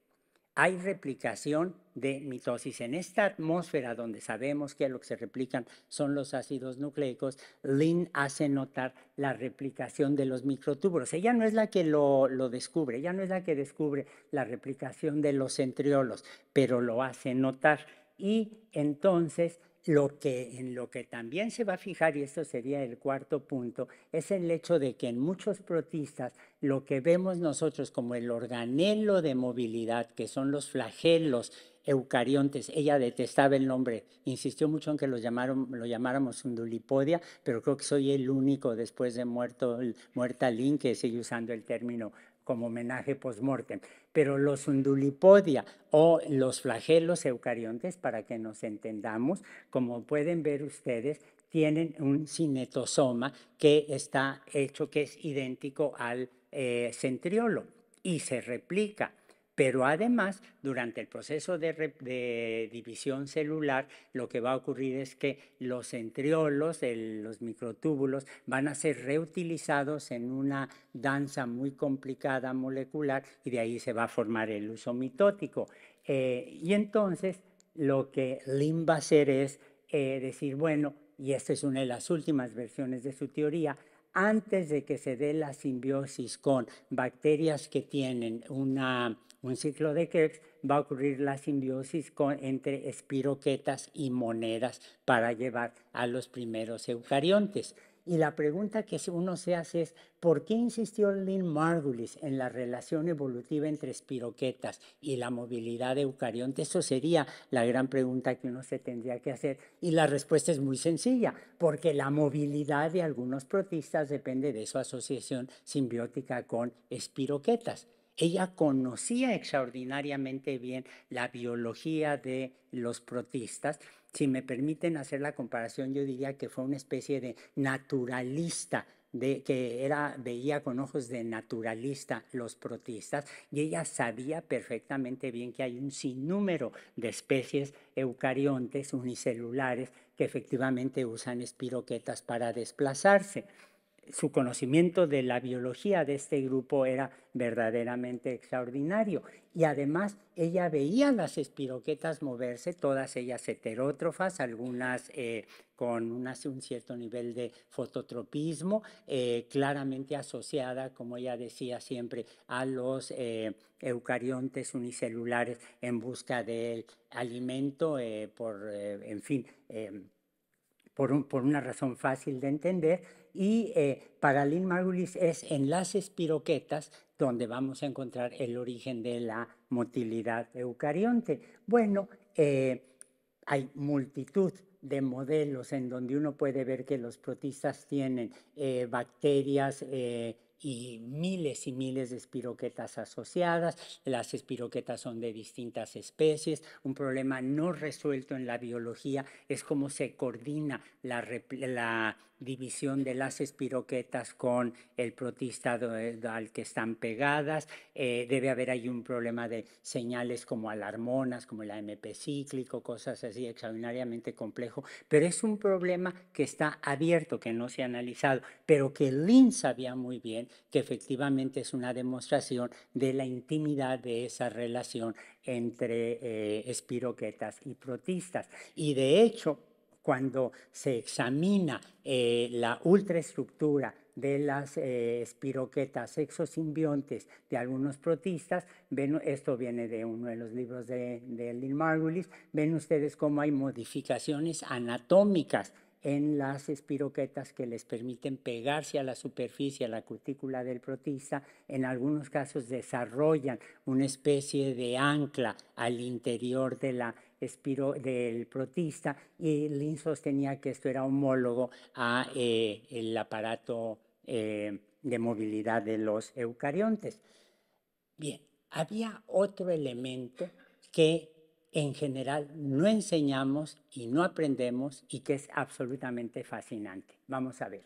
hay replicación de mitosis. En esta atmósfera donde sabemos que lo que se replican son los ácidos nucleicos, Lynn hace notar la replicación de los microtúbulos. Ella no es la que lo, descubre, ella no es la que descubre la replicación de los centriolos, pero lo hace notar. Y entonces lo que, en lo que también se va a fijar, y esto sería el cuarto punto, es el hecho de que en muchos protistas lo que vemos nosotros como el organelo de movilidad, que son los flagelos eucariontes, ella detestaba el nombre, insistió mucho en que lo, llamaron, lo llamáramos undulipodia, pero creo que soy el único después de muerto, muerta Lin que sigue usando el término como homenaje postmortem, pero los undulipodia o los flagelos eucariontes, para que nos entendamos, como pueden ver ustedes, tienen un cinetosoma que está hecho, que es idéntico al eh, centriolo y se replica pero además, durante el proceso de, división celular, lo que va a ocurrir es que los centriolos, los microtúbulos, van a ser reutilizados en una danza muy complicada molecular y de ahí se va a formar el uso mitótico. Eh, y entonces, lo que Lim va a hacer es eh, decir, bueno, y esta es una de las últimas versiones de su teoría, antes de que se dé la simbiosis con bacterias que tienen una un ciclo de Krebs, va a ocurrir la simbiosis entre espiroquetas y monedas para llevar a los primeros eucariontes. Y la pregunta que uno se hace es, ¿por qué insistió Lynn Margulis en la relación evolutiva entre espiroquetas y la movilidad de eucariontes? Eso sería la gran pregunta que uno se tendría que hacer. Y la respuesta es muy sencilla, porque la movilidad de algunos protistas depende de su asociación simbiótica con espiroquetas ella conocía extraordinariamente bien la biología de los protistas. Si me permiten hacer la comparación, yo diría que fue una especie de naturalista de, que era, veía con ojos de naturalista los protistas y ella sabía perfectamente bien que hay un sinnúmero de especies eucariontes unicelulares que efectivamente usan espiroquetas para desplazarse su conocimiento de la biología de este grupo era verdaderamente extraordinario. Y además ella veía las espiroquetas moverse, todas ellas heterótrofas, algunas eh, con un cierto nivel de fototropismo, eh, claramente asociada, como ella decía siempre, a los eh, eucariontes unicelulares en busca del alimento, por, en fin, por una razón fácil de entender. Y eh, para Lynn Margulis es en las espiroquetas donde vamos a encontrar el origen de la motilidad eucarionte. Bueno, eh, hay multitud de modelos en donde uno puede ver que los protistas tienen eh, bacterias eh, y miles y miles de espiroquetas asociadas. Las espiroquetas son de distintas especies. Un problema no resuelto en la biología es cómo se coordina la, la división de las espiroquetas con el protista eh, al que están pegadas. Eh, debe haber ahí un problema de señales como alarmonas, como el AMP cíclico, cosas así, extraordinariamente complejo. Pero es un problema que está abierto, que no se ha analizado, pero que Lynn sabía muy bien que efectivamente es una demostración de la intimidad de esa relación entre eh, espiroquetas y protistas. Y de hecho, cuando se examina eh, la ultraestructura de las eh, espiroquetas exosimbiontes de algunos protistas, esto viene de uno de los libros de, de Lynn Margulis, ven ustedes cómo hay modificaciones anatómicas en las espiroquetas que les permiten pegarse a la superficie, a la cutícula del protista. En algunos casos desarrollan una especie de ancla al interior de la del protista y Lin sostenía que esto era homólogo a eh, el aparato eh, de movilidad de los eucariontes. Bien, había otro elemento que en general no enseñamos y no aprendemos y que es absolutamente fascinante. Vamos a ver.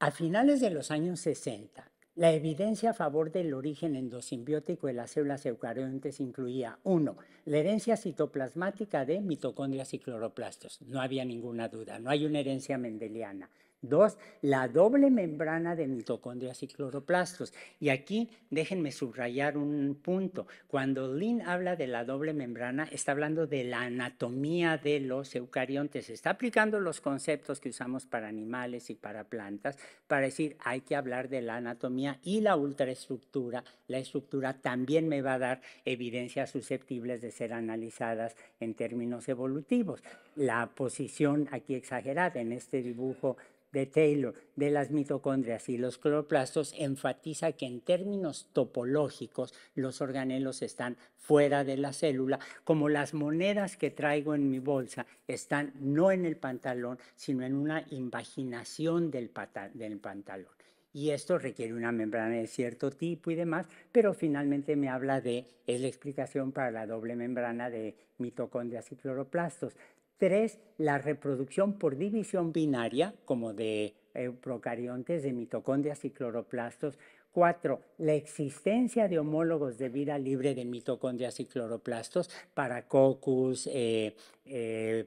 A finales de los años 60, la evidencia a favor del origen endosimbiótico de las células eucariontes incluía uno, La herencia citoplasmática de mitocondrias y cloroplastos. No había ninguna duda, no hay una herencia mendeliana. Dos, la doble membrana de mitocondrias y cloroplastos. Y aquí déjenme subrayar un punto. Cuando Lynn habla de la doble membrana, está hablando de la anatomía de los eucariontes. Está aplicando los conceptos que usamos para animales y para plantas para decir hay que hablar de la anatomía y la ultraestructura. La estructura también me va a dar evidencias susceptibles de ser analizadas en términos evolutivos. La posición aquí exagerada en este dibujo de Taylor de las mitocondrias y los cloroplastos enfatiza que en términos topológicos los organelos están fuera de la célula, como las monedas que traigo en mi bolsa están no en el pantalón, sino en una invaginación del, pantalón. Y esto requiere una membrana de cierto tipo y demás, pero finalmente me habla de, la explicación para la doble membrana de mitocondrias y cloroplastos. Tres, la reproducción por división binaria, como de eh, procariontes, de mitocondrias y cloroplastos. Cuatro, la existencia de homólogos de vida libre de mitocondrias y cloroplastos, paracoccus, eh, eh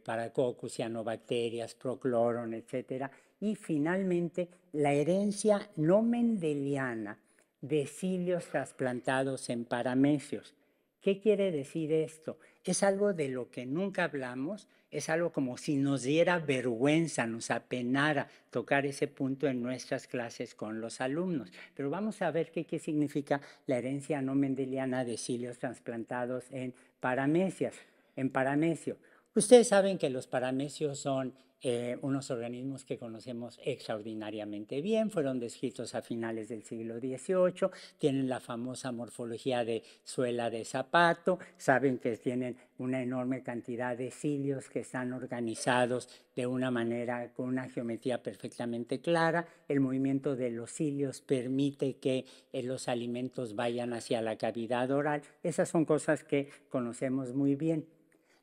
cianobacterias, procloron, etc. Y finalmente, la herencia no mendeliana de cilios trasplantados en paramecios. ¿Qué quiere decir esto? Es algo de lo que nunca hablamos es algo como si nos diera vergüenza, nos apenara tocar ese punto en nuestras clases con los alumnos. Pero vamos a ver qué, significa la herencia no mendeliana de cilios transplantados en paramecias, en paramecio. Ustedes saben que los paramecios son eh, unos organismos que conocemos extraordinariamente bien, fueron descritos a finales del siglo XVIII, tienen la famosa morfología de suela de zapato, saben que tienen una enorme cantidad de cilios que están organizados de una manera con una geometría perfectamente clara. El movimiento de los cilios permite que eh, los alimentos vayan hacia la cavidad oral. Esas son cosas que conocemos muy bien.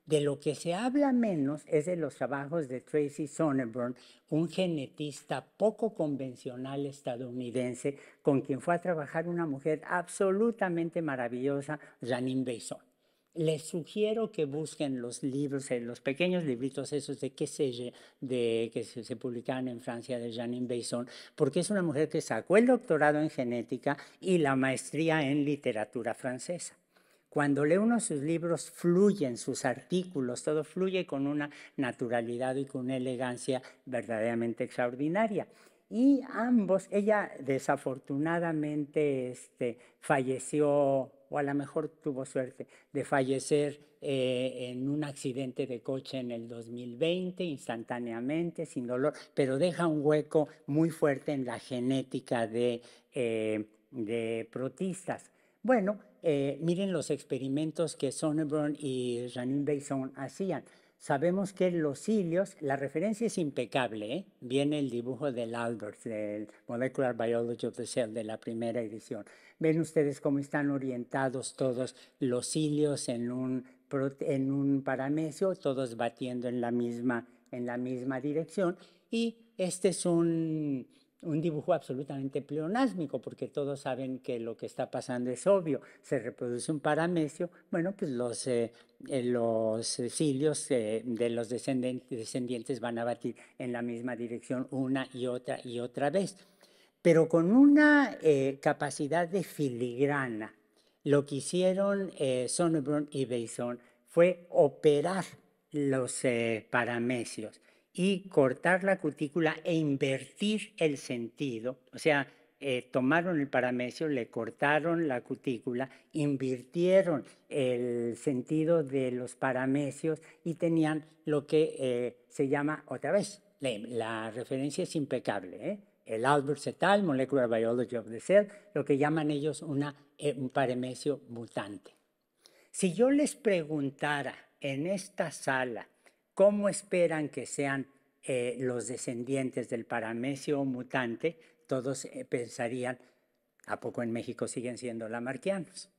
De lo que se habla menos es de los trabajos de Tracy Sonneborn, un genetista poco convencional estadounidense con quien fue a trabajar una mujer absolutamente maravillosa, Janine Baison. Les sugiero que busquen los libros, eh, los pequeños libritos esos de qué se, de, que se, publicaban en Francia de Janine Baison, porque es una mujer que sacó el doctorado en genética y la maestría en literatura francesa. Cuando lee uno de sus libros, fluyen sus artículos, todo fluye con una naturalidad y con una elegancia verdaderamente extraordinaria. Y ambos, ella desafortunadamente este, falleció o a lo mejor tuvo suerte de fallecer eh, en un accidente de coche en el 2020, instantáneamente, sin dolor, pero deja un hueco muy fuerte en la genética de, eh, de protistas. Bueno, eh, miren los experimentos que Sonneborn y Janine Baison hacían. Sabemos que los cilios, la referencia es impecable, ¿eh? viene el dibujo del Albert, del Molecular Biology of the Cell, de la primera edición. Ven ustedes cómo están orientados todos los cilios en un, en todos batiendo en la misma, en la misma dirección. Y este es un, un dibujo absolutamente pleonásmico, porque todos saben que lo que está pasando es obvio. Se reproduce un paramecio, bueno, pues los, eh, eh, los cilios eh, de los descendientes van a batir en la misma dirección una y otra y otra vez. Pero con una capacidad de filigrana, lo que hicieron Sonnebrun y Besson fue operar los paramecios y cortar la cutícula e invertir el sentido. O sea, eh, tomaron el paramecio, le cortaron la cutícula, invirtieron el sentido de los paramecios y tenían lo que eh, se llama, otra vez, la, referencia es impecable, ¿eh? el Albert Cetal, Molecular Biology of the Cell, lo que llaman ellos una, un paramecio mutante. Si yo les preguntara en esta sala ¿Cómo esperan que sean eh, los descendientes del paramecio mutante? Todos eh, pensarían, ¿a poco en México siguen siendo lamarquianos?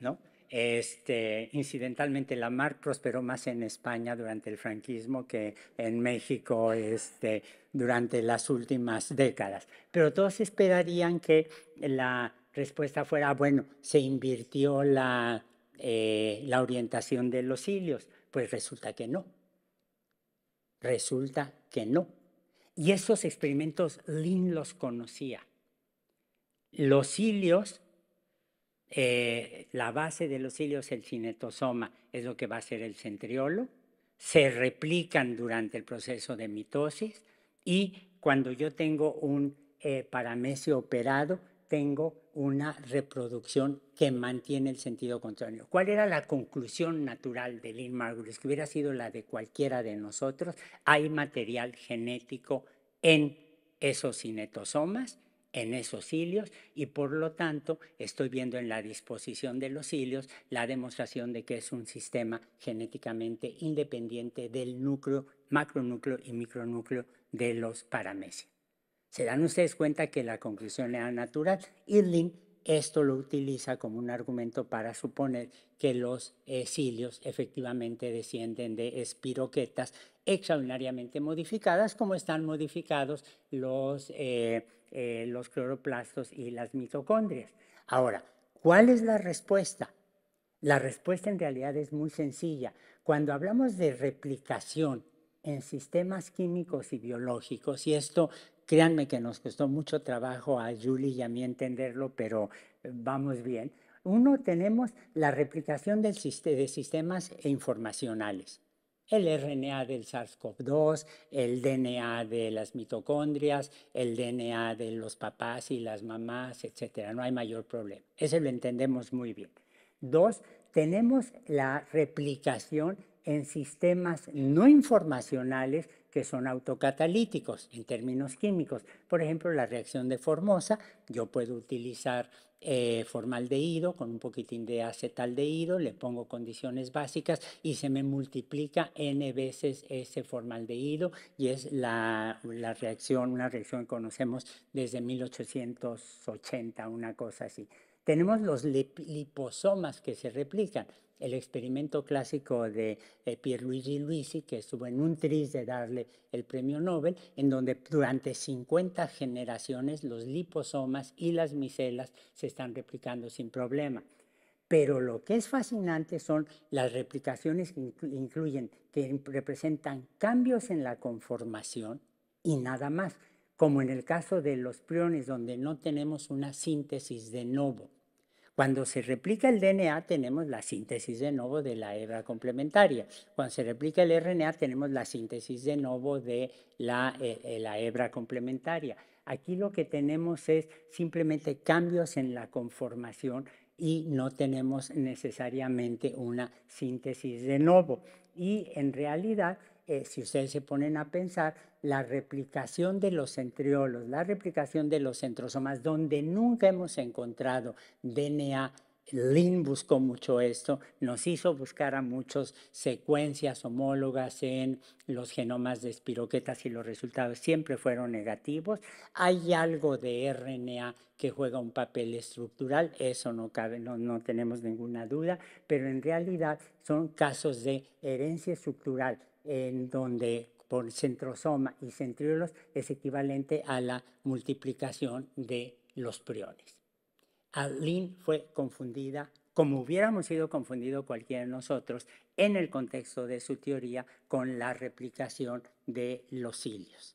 ¿No? Este, incidentalmente, Lamarck prosperó más en España durante el franquismo que en México este, durante las últimas décadas. Pero todos esperarían que la respuesta fuera, bueno, se invirtió la, eh, la orientación de los cilios. Pues resulta que no. Resulta que no. Y esos experimentos Lin los conocía. Los cilios, eh, la base de los cilios, el cinetosoma, es lo que va a ser el centriolo, se replican durante el proceso de mitosis y cuando yo tengo un eh, paramecio operado, tengo una reproducción que mantiene el sentido contrario. ¿Cuál era la conclusión natural de Lynn Margulis? Que hubiera sido la de cualquiera de nosotros. Hay material genético en esos cinetosomas, en esos cilios, y por lo tanto estoy viendo en la disposición de los cilios la demostración de que es un sistema genéticamente independiente del núcleo, macronúcleo y micronúcleo de los paramecios. Se dan ustedes cuenta que la conclusión era natural. Irling esto lo utiliza como un argumento para suponer que los cilios efectivamente descienden de espiroquetas extraordinariamente modificadas, como están modificados los, eh, eh, los cloroplastos y las mitocondrias. Ahora, ¿cuál es la respuesta? La respuesta en realidad es muy sencilla. Cuando hablamos de replicación en sistemas químicos y biológicos, y esto Créanme que nos costó mucho trabajo a Julie y a mí entenderlo, pero eh, vamos bien. Uno, tenemos la replicación del, de sistemas e informacionales. El RNA del SARS-CoV-2, el DNA de las mitocondrias, el DNA de los papás y las mamás, etc. No hay mayor problema. Ese lo entendemos muy bien. Dos, tenemos la replicación en sistemas no informacionales que son autocatalíticos en términos químicos. Por ejemplo, la reacción de Formosa, yo puedo utilizar eh, formaldehído con un poquitín de acetaldehído, le pongo condiciones básicas y se me multiplica n veces ese formaldehído y es la, la reacción, una reacción que conocemos desde 1880, una cosa así tenemos los liposomas que se replican. El experimento clásico de Pierre eh, Pierluigi Luisi, que estuvo en un tris de darle el premio Nobel, en donde durante 50 generaciones los liposomas y las micelas se están replicando sin problema. Pero lo que es fascinante son las replicaciones que incluyen, que representan cambios en la conformación y nada más, como en el caso de los priones, donde no tenemos una síntesis de novo. Cuando se replica el DNA tenemos la síntesis de nuevo de la hebra complementaria. Cuando se replica el RNA tenemos la síntesis de nuevo de eh, eh, la, hebra complementaria. Aquí lo que tenemos es simplemente cambios en la conformación y no tenemos necesariamente una síntesis de nuevo. Y en realidad si ustedes se ponen a pensar, la replicación de los centriolos, la replicación de los centrosomas, donde nunca hemos encontrado DNA. Lin buscó mucho esto, nos hizo buscar a muchos secuencias homólogas en los genomas de espiroquetas y los resultados siempre fueron negativos. Hay algo de RNA que juega un papel estructural, eso no cabe, no, tenemos ninguna duda, pero en realidad son casos de herencia estructural en donde por centrosoma y centriolos es equivalente a la multiplicación de los priones. Aline fue confundida, como hubiéramos sido confundido cualquiera de nosotros, en el contexto de su teoría con la replicación de los cilios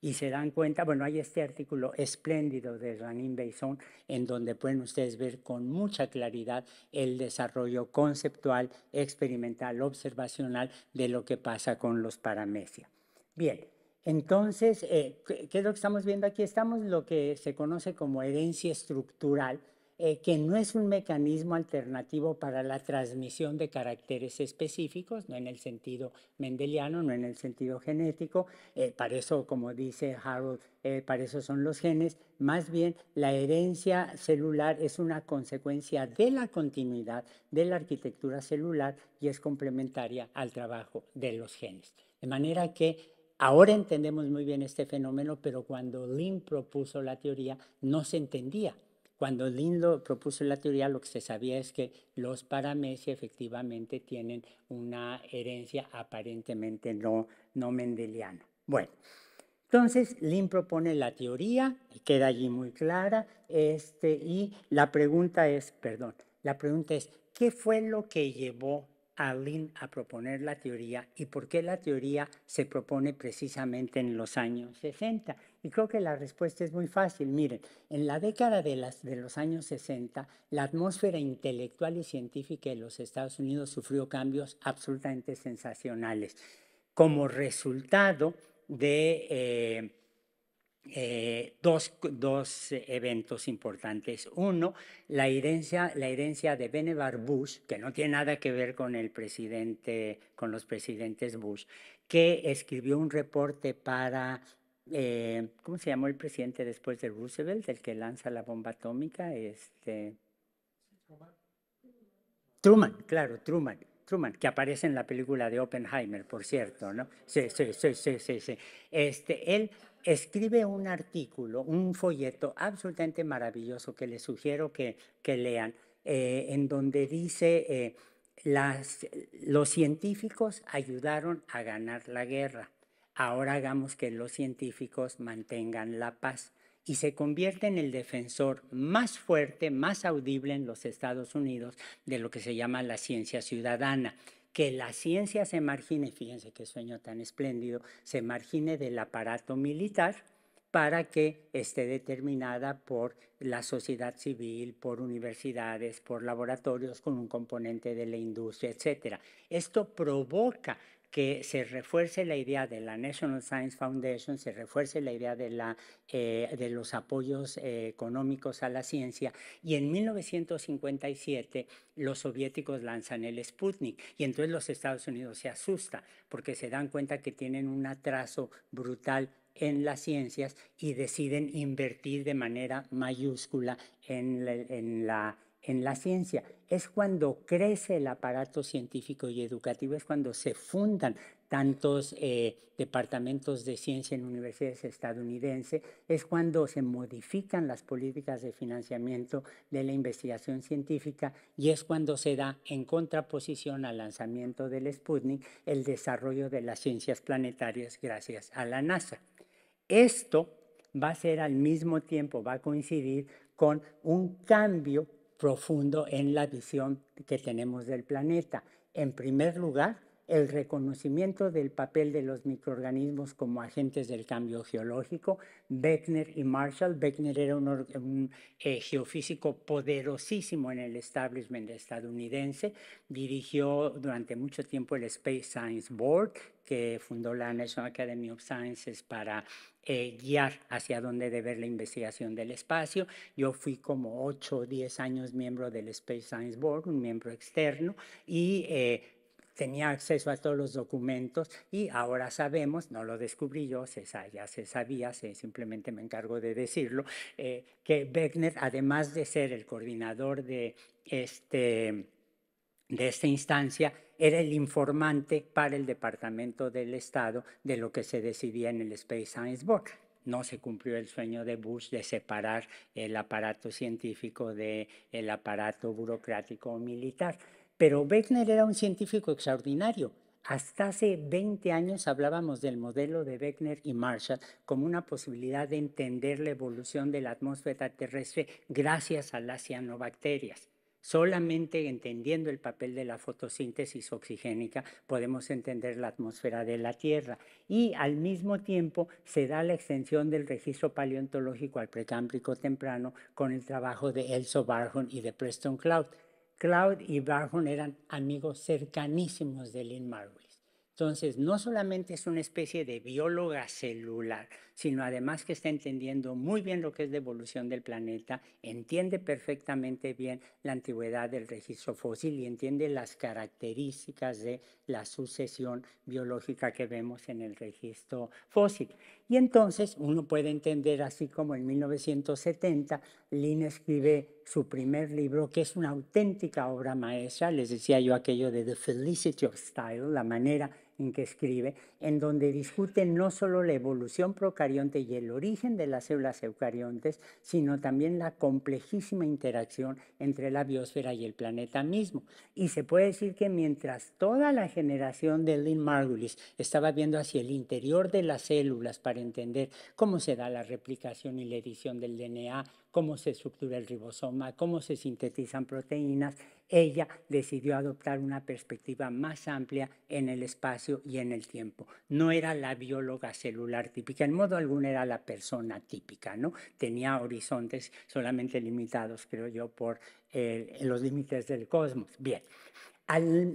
y se dan cuenta, bueno, hay este artículo espléndido de Ranin Beison en donde pueden ustedes ver con mucha claridad el desarrollo conceptual, experimental, observacional de lo que pasa con los paramecia. Bien, entonces, eh, ¿qué es lo que estamos viendo aquí? Estamos lo que se conoce como herencia estructural, eh, que no es un mecanismo alternativo para la transmisión de caracteres específicos, no en el sentido mendeliano, no en el sentido genético, eh, para eso, como dice Harold, eh, para eso son los genes, más bien la herencia celular es una consecuencia de la continuidad de la arquitectura celular y es complementaria al trabajo de los genes. De manera que Ahora entendemos muy bien este fenómeno, pero cuando Lin propuso la teoría no se entendía cuando Lin propuso la teoría, lo que se sabía es que los paramecia efectivamente tienen una herencia aparentemente no, no mendeliana. Bueno, entonces Lin propone la teoría, y queda allí muy clara, este, y la pregunta es, perdón, la pregunta es, ¿qué fue lo que llevó a Lin a proponer la teoría y por qué la teoría se propone precisamente en los años 60? Y creo que la respuesta es muy fácil. Miren, en la década de, las, de los años 60, la atmósfera intelectual y científica de los Estados Unidos sufrió cambios absolutamente sensacionales como resultado de eh, eh, dos, dos, eventos importantes. Uno, la herencia, la herencia de Benevar Bush, que no tiene nada que ver con el presidente, con los presidentes Bush, que escribió un reporte para eh, ¿cómo se llamó el presidente después de Roosevelt, el que lanza la bomba atómica? Este, Truman, claro, Truman. Truman, que aparece en la película de Oppenheimer, por cierto, ¿no? Sí, sí, sí, sí, sí. sí. Este, él escribe un artículo, un folleto absolutamente maravilloso que les sugiero que, lean, eh, en donde dice, eh, los científicos ayudaron a ganar la guerra ahora hagamos que los científicos mantengan la paz y se convierte en el defensor más fuerte, más audible en los Estados Unidos de lo que se llama la ciencia ciudadana. Que la ciencia se margine, fíjense qué sueño tan espléndido, se margine del aparato militar para que esté determinada por la sociedad civil, por universidades, por laboratorios con un componente de la industria, etc. Esto provoca que se refuerce la idea de la National Science Foundation, se refuerce la idea de, la, eh, de los apoyos eh, económicos a la ciencia. Y en 1957 los soviéticos lanzan el Sputnik y entonces los Estados Unidos se asusta, porque se dan cuenta que tienen un atraso brutal en las ciencias y deciden invertir de manera mayúscula en en la en la ciencia. Es cuando crece el aparato científico y educativo, es cuando se fundan tantos eh, departamentos de ciencia en universidades estadounidenses, es cuando se modifican las políticas de financiamiento de la investigación científica y es cuando se da en contraposición al lanzamiento del Sputnik el desarrollo de las ciencias planetarias gracias a la NASA. Esto va a ser al mismo tiempo, va a coincidir con un cambio profundo en la visión que tenemos del planeta. En primer lugar, el reconocimiento del papel de los microorganismos como agentes del cambio geológico. Beckner y Marshall. Beckner era un, eh, geofísico poderosísimo en el establishment estadounidense. Dirigió durante mucho tiempo el Space Science Board, que fundó la National Academy of Sciences para eh, guiar hacia dónde deber la investigación del espacio. Yo fui como 8 o 10 años miembro del Space Science Board, un miembro externo, y eh, tenía acceso a todos los documentos y ahora sabemos, no lo descubrí yo, se, ya se sabía, simplemente me encargo de decirlo, eh, que Beckner, además de ser el coordinador de, este, de esta instancia, era el informante para el Departamento del Estado de lo que se decidía en el Space Science Board no se cumplió el sueño de Bush de separar el aparato científico del aparato burocrático militar. Pero Wegener era un científico extraordinario. Hasta hace 20 años hablábamos del modelo de Wegener y Marshall como una posibilidad de entender la evolución de la atmósfera terrestre gracias a las cianobacterias. Solamente entendiendo el papel de la fotosíntesis oxigénica podemos entender la atmósfera de la Tierra y al mismo tiempo se da la extensión del registro paleontológico al precámbrico temprano con el trabajo de Elso Barhon y de Preston Cloud. Cloud y Barron eran amigos cercanísimos de Lynn Margulis. Entonces, no solamente es una especie de bióloga celular, sino además que está entendiendo muy bien lo que es la evolución del planeta, entiende perfectamente bien la antigüedad del registro fósil y entiende las características de la sucesión biológica que vemos en el registro fósil. Y entonces uno puede entender, así como en 1970, Lin escribe su primer libro, que es una auténtica obra maestra, les decía yo aquello de The Felicity of Style, la manera en que escribe, en donde discute no solo la evolución procarionte y el origen de las células eucariontes, sino también la complejísima interacción entre la biosfera y el planeta mismo. Y se puede decir que mientras toda la generación de Lynn Margulis estaba viendo hacia el interior de las células para entender cómo se da la replicación y la edición del DNA, cómo se estructura el ribosoma, cómo se sintetizan proteínas, ella decidió adoptar una perspectiva más amplia en el espacio y en el tiempo. No era la bióloga celular típica, en modo alguno era la persona típica, ¿no? Tenía horizontes solamente limitados, creo yo, por eh, los límites del cosmos. Bien,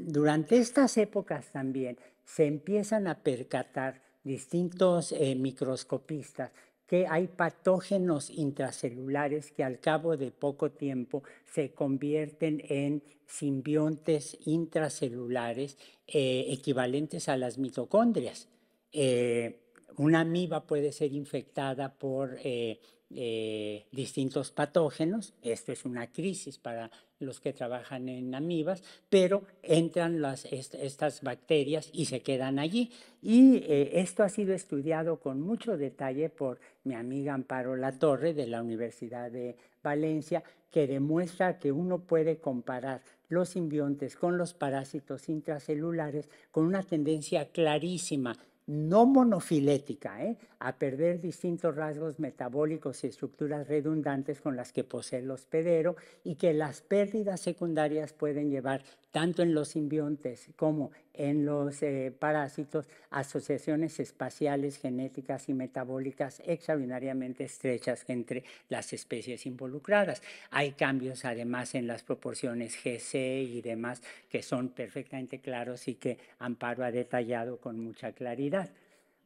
durante estas épocas también se empiezan a percatar distintos eh, microscopistas que hay patógenos intracelulares que al cabo de poco tiempo se convierten en simbiontes intracelulares eh, equivalentes a las mitocondrias. Eh, una amiba puede ser infectada por eh, eh, distintos patógenos. Esto es una crisis para los que trabajan en amibas, pero entran las, estas bacterias y se quedan allí. Y eh, esto ha sido estudiado con mucho detalle por mi amiga Amparo Torre de la Universidad de Valencia, que demuestra que uno puede comparar los simbiontes con los parásitos intracelulares con una tendencia clarísima no monofilética, ¿eh? a perder distintos rasgos metabólicos y estructuras redundantes con las que posee el hospedero y que las pérdidas secundarias pueden llevar tanto en los simbiontes como en los eh, parásitos, asociaciones espaciales, genéticas y metabólicas extraordinariamente estrechas entre las especies involucradas. Hay cambios además en las proporciones GC y demás que son perfectamente claros y que Amparo ha detallado con mucha claridad.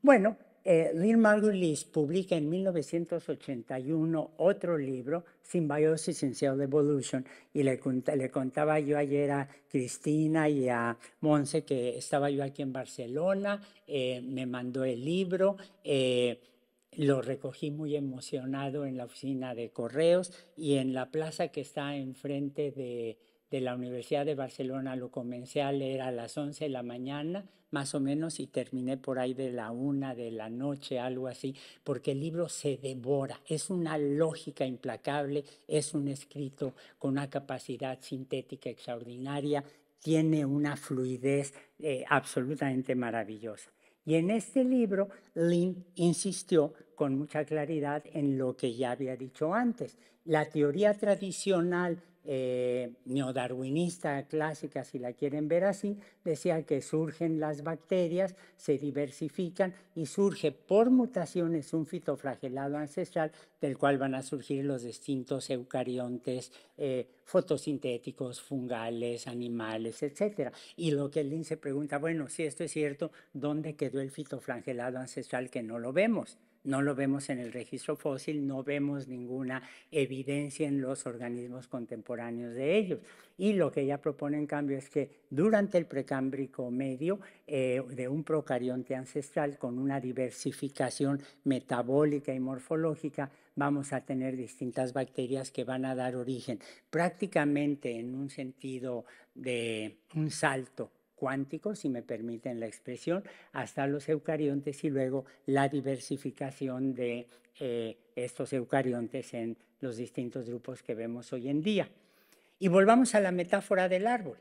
Bueno, eh, Lynn Margulis publica en 1981 otro libro, Symbiosis in Cell Evolution, y le, contaba yo ayer a Cristina y a Monse que estaba yo aquí en Barcelona, eh, me mandó el libro, eh, lo recogí muy emocionado en la oficina de correos y en la plaza que está enfrente de de la Universidad de Barcelona lo comencé a leer a las 11 de la mañana, más o menos, y terminé por ahí de la una de la noche, algo así, porque el libro se devora, es una lógica implacable, es un escrito con una capacidad sintética extraordinaria, tiene una fluidez eh, absolutamente maravillosa. Y en este libro, Lin insistió con mucha claridad en lo que ya había dicho antes. La teoría tradicional eh, neodarwinista clásica, si la quieren ver así, decía que surgen las bacterias, se diversifican y surge por mutaciones un fitoflagelado ancestral del cual van a surgir los distintos eucariontes eh, fotosintéticos, fungales, animales, etc. Y lo que Lynn se pregunta, bueno, si esto es cierto, ¿dónde quedó el fitoflagelado ancestral que no lo vemos? no lo vemos en el registro fósil, no vemos ninguna evidencia en los organismos contemporáneos de ellos. Y lo que ella propone en cambio es que durante el precámbrico medio eh, de un procarionte ancestral con una diversificación metabólica y morfológica, vamos a tener distintas bacterias que van a dar origen prácticamente en un sentido de un salto cuánticos, si me permiten la expresión, hasta los eucariontes y luego la diversificación de eh, estos eucariontes en los distintos grupos que vemos hoy en día. Y volvamos a la metáfora del árbol.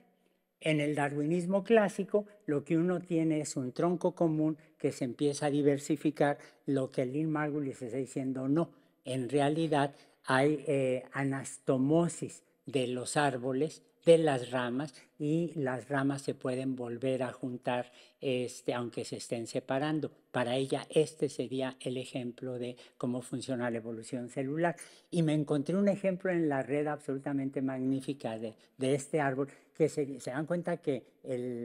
En el darwinismo clásico, lo que uno tiene es un tronco común que se empieza a diversificar, lo que Lynn Margulis está diciendo no. En realidad hay eh, anastomosis de los árboles de las ramas y las ramas se pueden volver a juntar este, aunque se estén separando. Para ella este sería el ejemplo de cómo funciona la evolución celular. Y me encontré un ejemplo en la red absolutamente magnífica de, este árbol, que se, dan cuenta que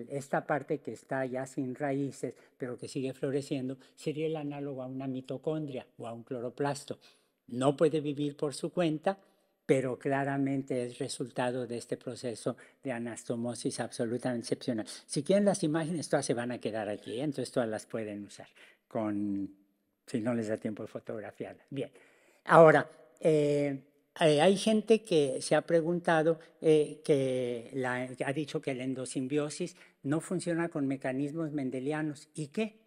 esta parte que está ya sin raíces, pero que sigue floreciendo, sería el análogo a una mitocondria o a un cloroplasto. No puede vivir por su cuenta, pero claramente es resultado de este proceso de anastomosis absolutamente excepcional. Si quieren las imágenes, todas se van a quedar aquí, ¿eh? entonces todas las pueden usar, con, si no les da tiempo de fotografiarlas. Bien, ahora, eh, eh, hay gente que se ha preguntado, que, que ha dicho que la endosimbiosis no funciona con mecanismos mendelianos. ¿Y qué?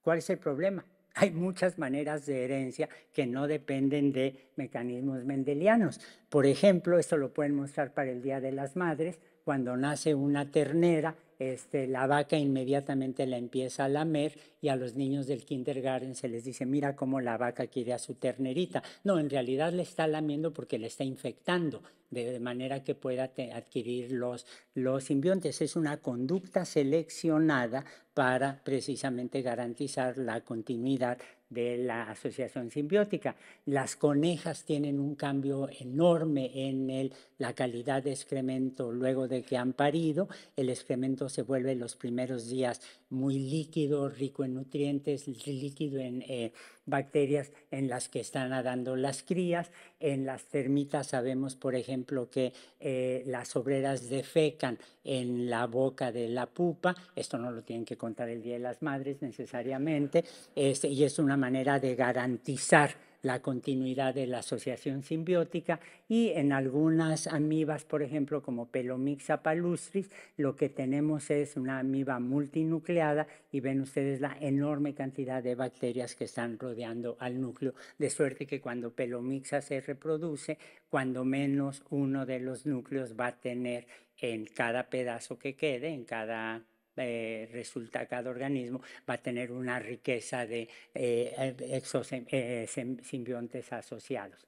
¿Cuál es el problema? hay muchas maneras de herencia que no dependen de mecanismos mendelianos. Por ejemplo, esto lo pueden mostrar para el Día de las Madres, cuando nace una ternera, este, la vaca inmediatamente la empieza a lamer y a los niños del kindergarten se les dice, mira cómo la vaca quiere a su ternerita. No, en realidad le está lamiendo porque le está infectando, de manera que pueda adquirir los, los simbiontes. Es una conducta seleccionada para precisamente garantizar la continuidad de la asociación simbiótica. Las conejas tienen un cambio enorme en la calidad de excremento luego de que han parido. El excremento se vuelve los primeros días muy líquido, rico en nutrientes, líquido en eh, bacterias en las que están nadando las crías. En las termitas sabemos, por ejemplo, que eh, las obreras defecan en la boca de la pupa. Esto no lo tienen que contar el Día de las Madres necesariamente. Este, y es una manera de garantizar la continuidad de la asociación simbiótica y en algunas amibas, por ejemplo, como Pelomyxa palustris, lo que tenemos es una amiba multinucleada y ven ustedes la enorme cantidad de bacterias que están rodeando al núcleo, de suerte que cuando Pelomyxa se reproduce, cuando menos uno de los núcleos va a tener en cada pedazo que quede, en cada eh, resulta que cada organismo va a tener una riqueza de eh, eh, eh asociados.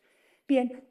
Bien,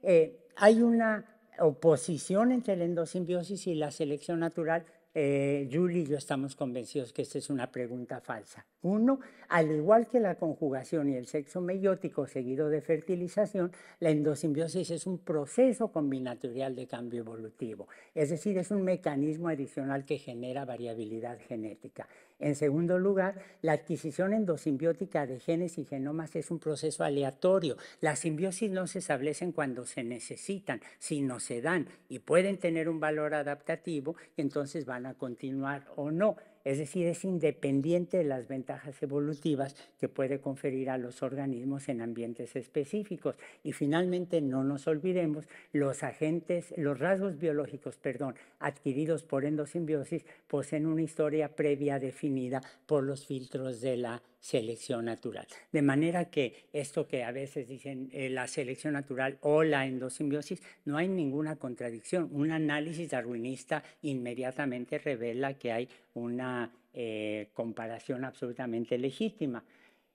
hay una oposición entre la endosimbiosis y la selección natural eh, Julie y yo estamos convencidos que esta es una pregunta falsa. Uno, al igual que la conjugación y el sexo meiótico seguido de fertilización, la endosimbiosis es un proceso combinatorial de cambio evolutivo, es decir, es un mecanismo adicional que genera variabilidad genética. En segundo lugar, la adquisición endosimbiótica de genes y genomas es un proceso aleatorio. Las simbiosis no se establecen cuando se necesitan, sino se dan y pueden tener un valor adaptativo, entonces van a continuar o no es decir, es independiente de las ventajas evolutivas que puede conferir a los organismos en ambientes específicos. Y finalmente, no nos olvidemos, los agentes, los rasgos biológicos, perdón, adquiridos por endosimbiosis poseen una historia previa definida por los filtros de la selección natural. De manera que esto que a veces dicen eh, la selección natural o la endosimbiosis, no hay ninguna contradicción. Un análisis darwinista inmediatamente revela que hay una eh, comparación absolutamente legítima.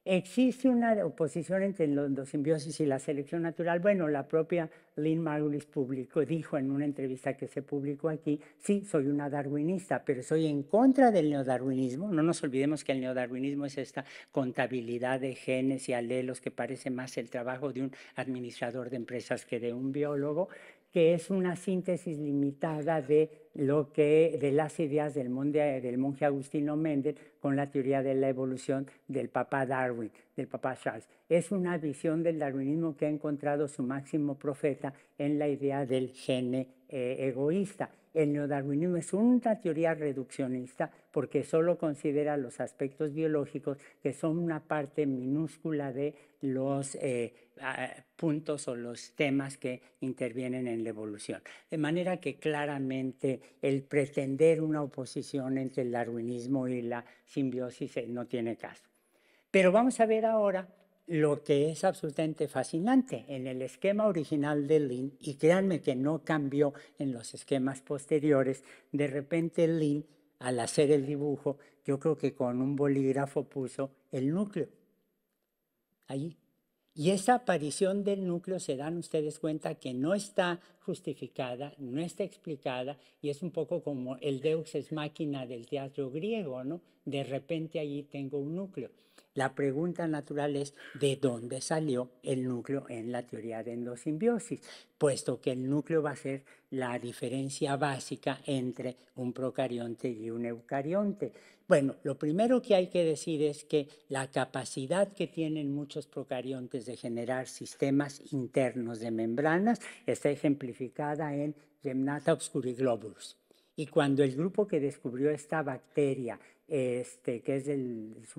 Existe una oposición entre la simbiosis y la selección natural. Bueno, la propia Lynn Margulis publicó, dijo en una entrevista que se publicó aquí, sí, soy una darwinista, pero soy en contra del neodarwinismo. No nos olvidemos que el neodarwinismo es esta contabilidad de genes y alelos que parece más el trabajo de un administrador de empresas que de un biólogo, que es una síntesis limitada de lo que, de las ideas del, del monje Agustino Mendel con la teoría de la evolución del papá Darwin, del papá Charles. Es una visión del darwinismo que ha encontrado su máximo profeta en la idea del gene eh, egoísta. El neodarwinismo es una teoría reduccionista porque solo considera los aspectos biológicos que son una parte minúscula de los eh, puntos o los temas que intervienen en la evolución. De manera que claramente el pretender una oposición entre el darwinismo y la simbiosis eh, no tiene caso. Pero vamos a ver ahora lo que es absolutamente fascinante en el esquema original de Lin, y créanme que no cambió en los esquemas posteriores, de repente Lin, al hacer el dibujo, yo creo que con un bolígrafo puso el núcleo. Allí. Y esa aparición del núcleo se dan ustedes cuenta que no está justificada, no está explicada, y es un poco como el deus es máquina del teatro griego, ¿no? De repente allí tengo un núcleo. La pregunta natural es de dónde salió el núcleo en la teoría de endosimbiosis, puesto que el núcleo va a ser la diferencia básica entre un procarionte y un eucarionte. Bueno, lo primero que hay que decir es que la capacidad que tienen muchos procariontes de generar sistemas internos de membranas está ejemplificada en Gemnata obscuriglobulus. Y cuando el grupo que descubrió esta bacteria este, que es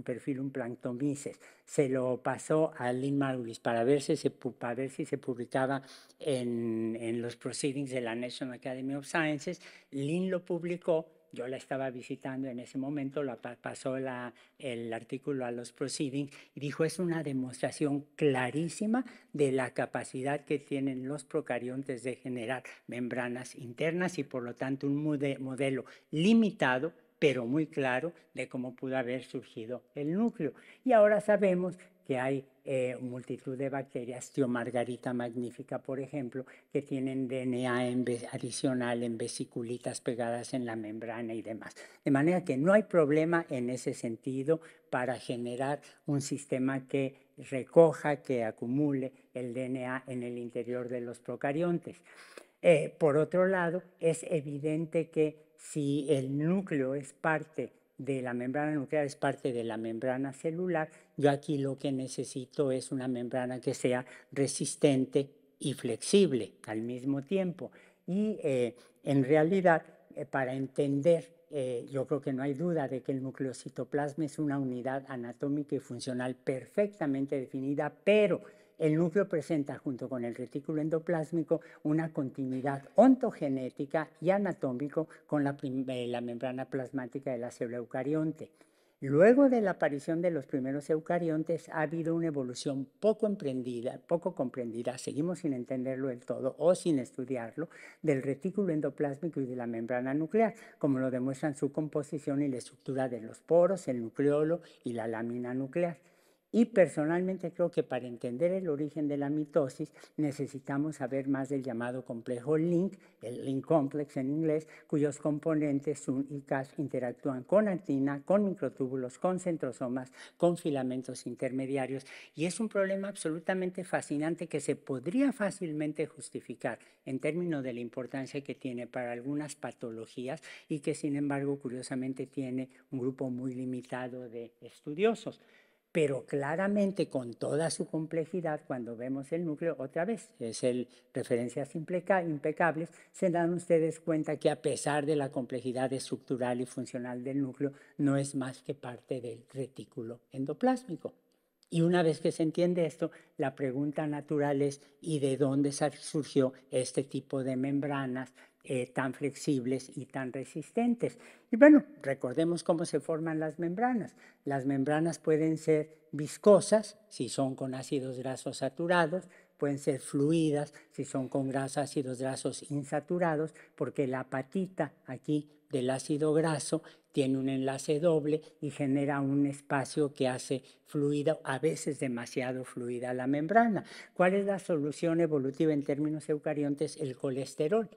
perfil un planctomises. Se lo pasó a Lynn Margulis para ver si se, para ver si se publicaba en, en los proceedings de la National Academy of Sciences. Lynn lo publicó, yo la estaba visitando en ese momento, pasó el artículo a los proceedings y dijo, es una demostración clarísima de la capacidad que tienen los procariontes de generar membranas internas y por lo tanto un modelo limitado pero muy claro de cómo pudo haber surgido el núcleo. Y ahora sabemos que hay eh, multitud de bacterias, margarita magnífica, por ejemplo, que tienen DNA adicional en vesiculitas pegadas en la membrana y demás. De manera que no hay problema en ese sentido para generar un sistema que recoja, que acumule el DNA en el interior de los procariontes. Eh, por otro lado, es evidente que si el núcleo es parte de la membrana nuclear, es parte de la membrana celular, yo aquí lo que necesito es una membrana que sea resistente y flexible al mismo tiempo. Y eh, en realidad, eh, para entender eh, yo creo que no hay duda de que el nucleocitoplasma es una unidad anatómica y funcional perfectamente definida, pero el núcleo presenta junto con el retículo endoplásmico una continuidad ontogenética y anatómico con eh, la, membrana plasmática de la célula eucarionte. Luego de la aparición de los primeros eucariontes ha habido una evolución poco emprendida, poco comprendida, seguimos sin entenderlo del todo o sin estudiarlo, del retículo endoplásmico y de la membrana nuclear, como lo demuestran su composición y la estructura de los poros, el nucleolo y la lámina nuclear. Y personalmente creo que para entender el origen de la mitosis necesitamos saber más del llamado complejo link, el link complex en inglés, cuyos componentes SUN y CAS interactúan con actina, con microtúbulos, con centrosomas, con filamentos intermediarios. Y es un problema absolutamente fascinante que se podría fácilmente justificar en términos de la importancia que tiene para algunas patologías y que sin embargo curiosamente tiene un grupo muy limitado de estudiosos pero claramente con toda su complejidad, cuando vemos el núcleo, otra vez, es el referencias impecables, se dan ustedes cuenta que a pesar de la complejidad estructural y funcional del núcleo, no es más que parte del retículo endoplásmico. Y una vez que se entiende esto, la pregunta natural es, ¿y de dónde surgió este tipo de membranas, eh, tan flexibles y tan resistentes. Y bueno, recordemos cómo se forman las membranas. Las membranas pueden ser viscosas si son con ácidos grasos saturados, pueden ser fluidas si son con ácidos grasos insaturados, porque la patita aquí del ácido graso tiene un enlace doble y genera un espacio que hace fluida, a veces demasiado fluida la membrana. ¿Cuál es la solución evolutiva en términos eucariontes? El colesterol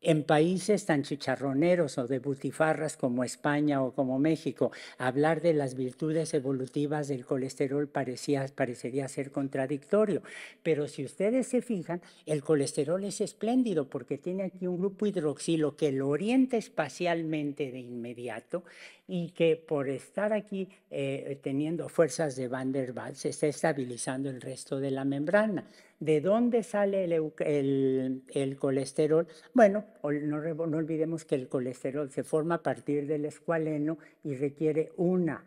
en países tan chicharroneros o de butifarras como España o como México, hablar de las virtudes evolutivas del colesterol parecía, parecería ser contradictorio. Pero si ustedes se fijan, el colesterol es espléndido porque tiene aquí un grupo hidroxilo que lo orienta espacialmente de inmediato y que por estar aquí eh, teniendo fuerzas de Van der Waals se está estabilizando el resto de la membrana. ¿De dónde sale el, colesterol? Bueno, no, no olvidemos que el colesterol se forma a partir del escualeno y requiere una,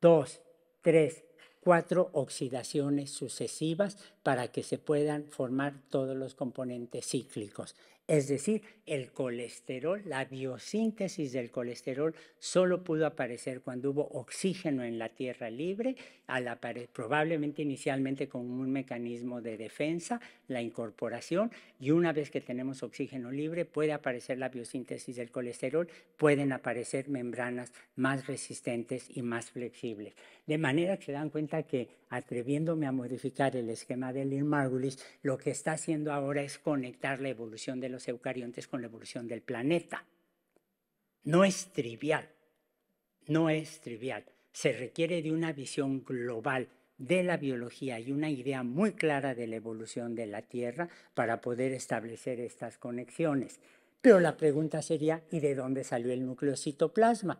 dos, tres, cuatro oxidaciones sucesivas para que se puedan formar todos los componentes cíclicos. Es decir, el colesterol, la biosíntesis del colesterol solo pudo aparecer cuando hubo oxígeno en la tierra libre, probablemente inicialmente con un mecanismo de defensa, la incorporación, y una vez que tenemos oxígeno libre puede aparecer la biosíntesis del colesterol, pueden aparecer membranas más resistentes y más flexibles. De manera que se dan cuenta que atreviéndome a modificar el esquema Madeleine Margulis, lo que está haciendo ahora es conectar la evolución de los eucariontes con la evolución del planeta. No es trivial, no es trivial. Se requiere de una visión global de la biología y una idea muy clara de la evolución de la Tierra para poder establecer estas conexiones. Pero la pregunta sería, ¿y de dónde salió el nucleocitoplasma?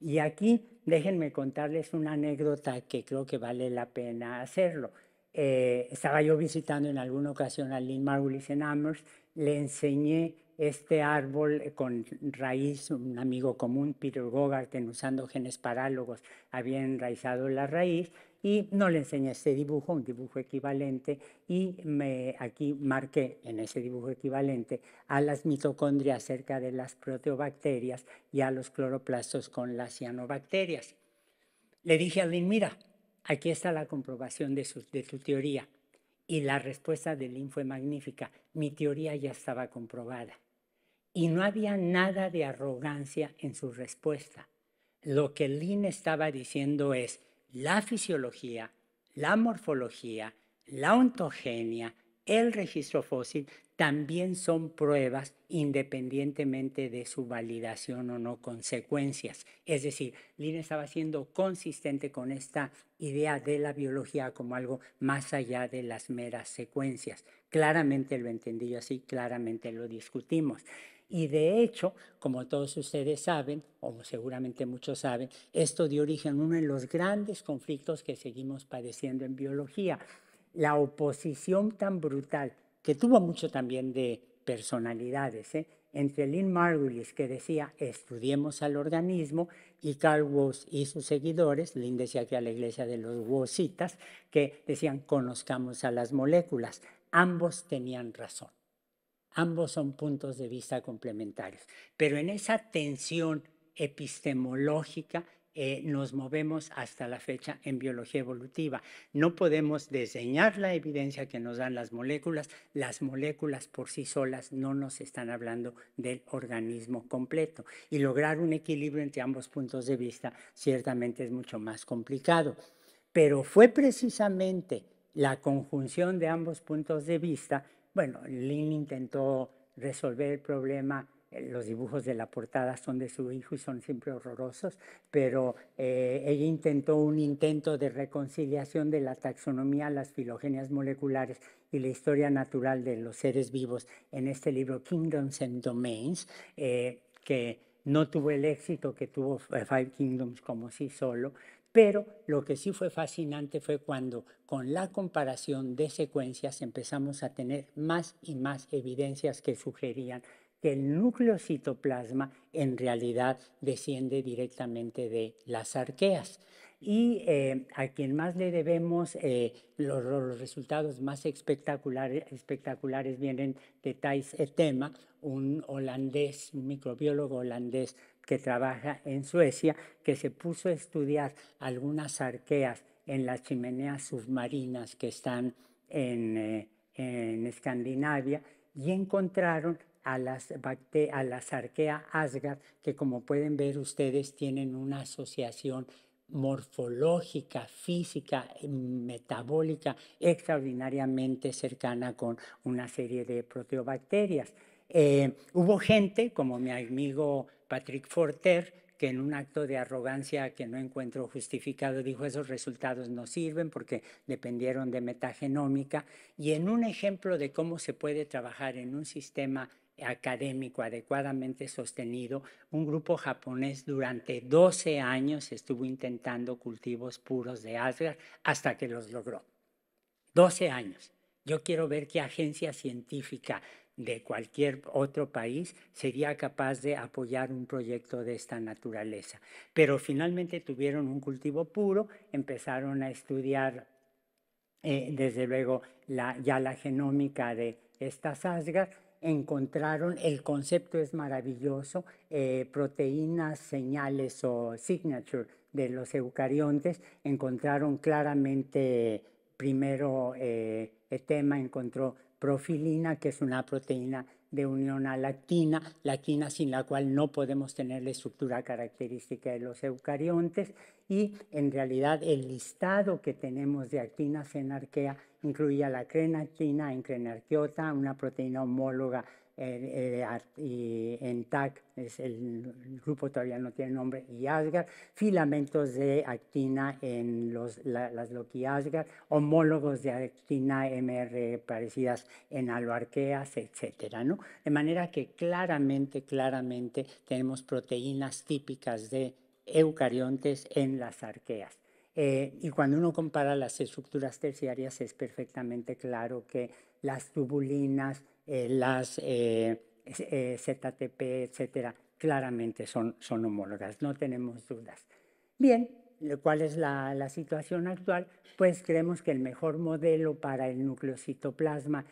Y aquí déjenme contarles una anécdota que creo que vale la pena hacerlo. Eh, estaba yo visitando en alguna ocasión a Lynn Margulis en Amherst, le enseñé este árbol con raíz, un amigo común, Peter en usando genes parálogos, había enraizado la raíz y no le enseñé este dibujo, un dibujo equivalente, y me, aquí marqué en ese dibujo equivalente a las mitocondrias cerca de las proteobacterias y a los cloroplastos con las cianobacterias. Le dije a Lynn, mira, Aquí está la comprobación de, su, teoría. Y la respuesta de Lin fue magnífica. Mi teoría ya estaba comprobada. Y no había nada de arrogancia en su respuesta. Lo que Lin estaba diciendo es, la fisiología, la morfología, la ontogenia, el registro fósil también son pruebas independientemente de su validación o no consecuencias. Es decir, Lina estaba siendo consistente con esta idea de la biología como algo más allá de las meras secuencias. Claramente lo entendí yo así, claramente lo discutimos. Y de hecho, como todos ustedes saben, o seguramente muchos saben, esto dio origen a uno de los grandes conflictos que seguimos padeciendo en biología. La oposición tan brutal que tuvo mucho también de personalidades, ¿eh? entre Lynn Margulis, que decía estudiemos al organismo, y Carl Woss y sus seguidores, Lynn decía que a la iglesia de los Wossitas, que decían conozcamos a las moléculas. Ambos tenían razón. Ambos son puntos de vista complementarios. Pero en esa tensión epistemológica eh, nos movemos hasta la fecha en biología evolutiva. No podemos diseñar la evidencia que nos dan las moléculas. Las moléculas por sí solas no nos están hablando del organismo completo. Y lograr un equilibrio entre ambos puntos de vista ciertamente es mucho más complicado. Pero fue precisamente la conjunción de ambos puntos de vista. Bueno, Lin intentó resolver el problema eh, los dibujos de la portada son de su hijo y son siempre horrorosos, pero eh, ella intentó un intento de reconciliación de la taxonomía, las filogenias moleculares y la historia natural de los seres vivos en este libro Kingdoms and Domains, eh, que no tuvo el éxito que tuvo Five Kingdoms como sí solo, pero lo que sí fue fascinante fue cuando con la comparación de secuencias empezamos a tener más y más evidencias que sugerían que el núcleo citoplasma en realidad desciende directamente de las arqueas. Y eh, a quien más le debemos eh, los, los, resultados más espectaculares, espectaculares vienen de Thijs Etema, un holandés, microbiólogo holandés que trabaja en Suecia, que se puso a estudiar algunas arqueas en las chimeneas submarinas que están en, eh, en Escandinavia y encontraron a las, a las arquea asgard, que como pueden ver ustedes tienen una asociación morfológica, física, eh, metabólica extraordinariamente cercana con una serie de proteobacterias. Eh, hubo gente, como mi amigo Patrick Forter, que en un acto de arrogancia que no encuentro justificado dijo esos resultados no sirven porque dependieron de metagenómica y en un ejemplo de cómo se puede trabajar en un sistema académico adecuadamente sostenido, un grupo japonés durante 12 años estuvo intentando cultivos puros de Asgard hasta que los logró. 12 años. Yo quiero ver qué agencia científica de cualquier otro país sería capaz de apoyar un proyecto de esta naturaleza. Pero finalmente tuvieron un cultivo puro, empezaron a estudiar, eh, desde luego, ya la genómica de estas asgar encontraron, el concepto es maravilloso, eh, proteínas, señales o signature de los eucariontes, encontraron claramente, primero eh, el tema, encontró profilina, que es una proteína de unión a la lactina sin la cual no podemos tener la estructura característica de los eucariontes, y en realidad el listado que tenemos de actinas en arquea incluía la en crenarqueota, una proteína homóloga eh, eh, en TAC, es el, grupo todavía no tiene nombre, y Asgar, filamentos de actina en los, las Loki homólogos de actina MR parecidas en aloarqueas, etc. ¿no? De manera que claramente, claramente tenemos proteínas típicas de eucariontes en las arqueas. Eh, y cuando uno compara las estructuras terciarias es perfectamente claro que las tubulinas, eh, las eh, ZTP, etcétera, claramente son, homólogas, no tenemos dudas. Bien, ¿cuál es la, situación actual? Pues creemos que el mejor modelo para el nucleocitoplasma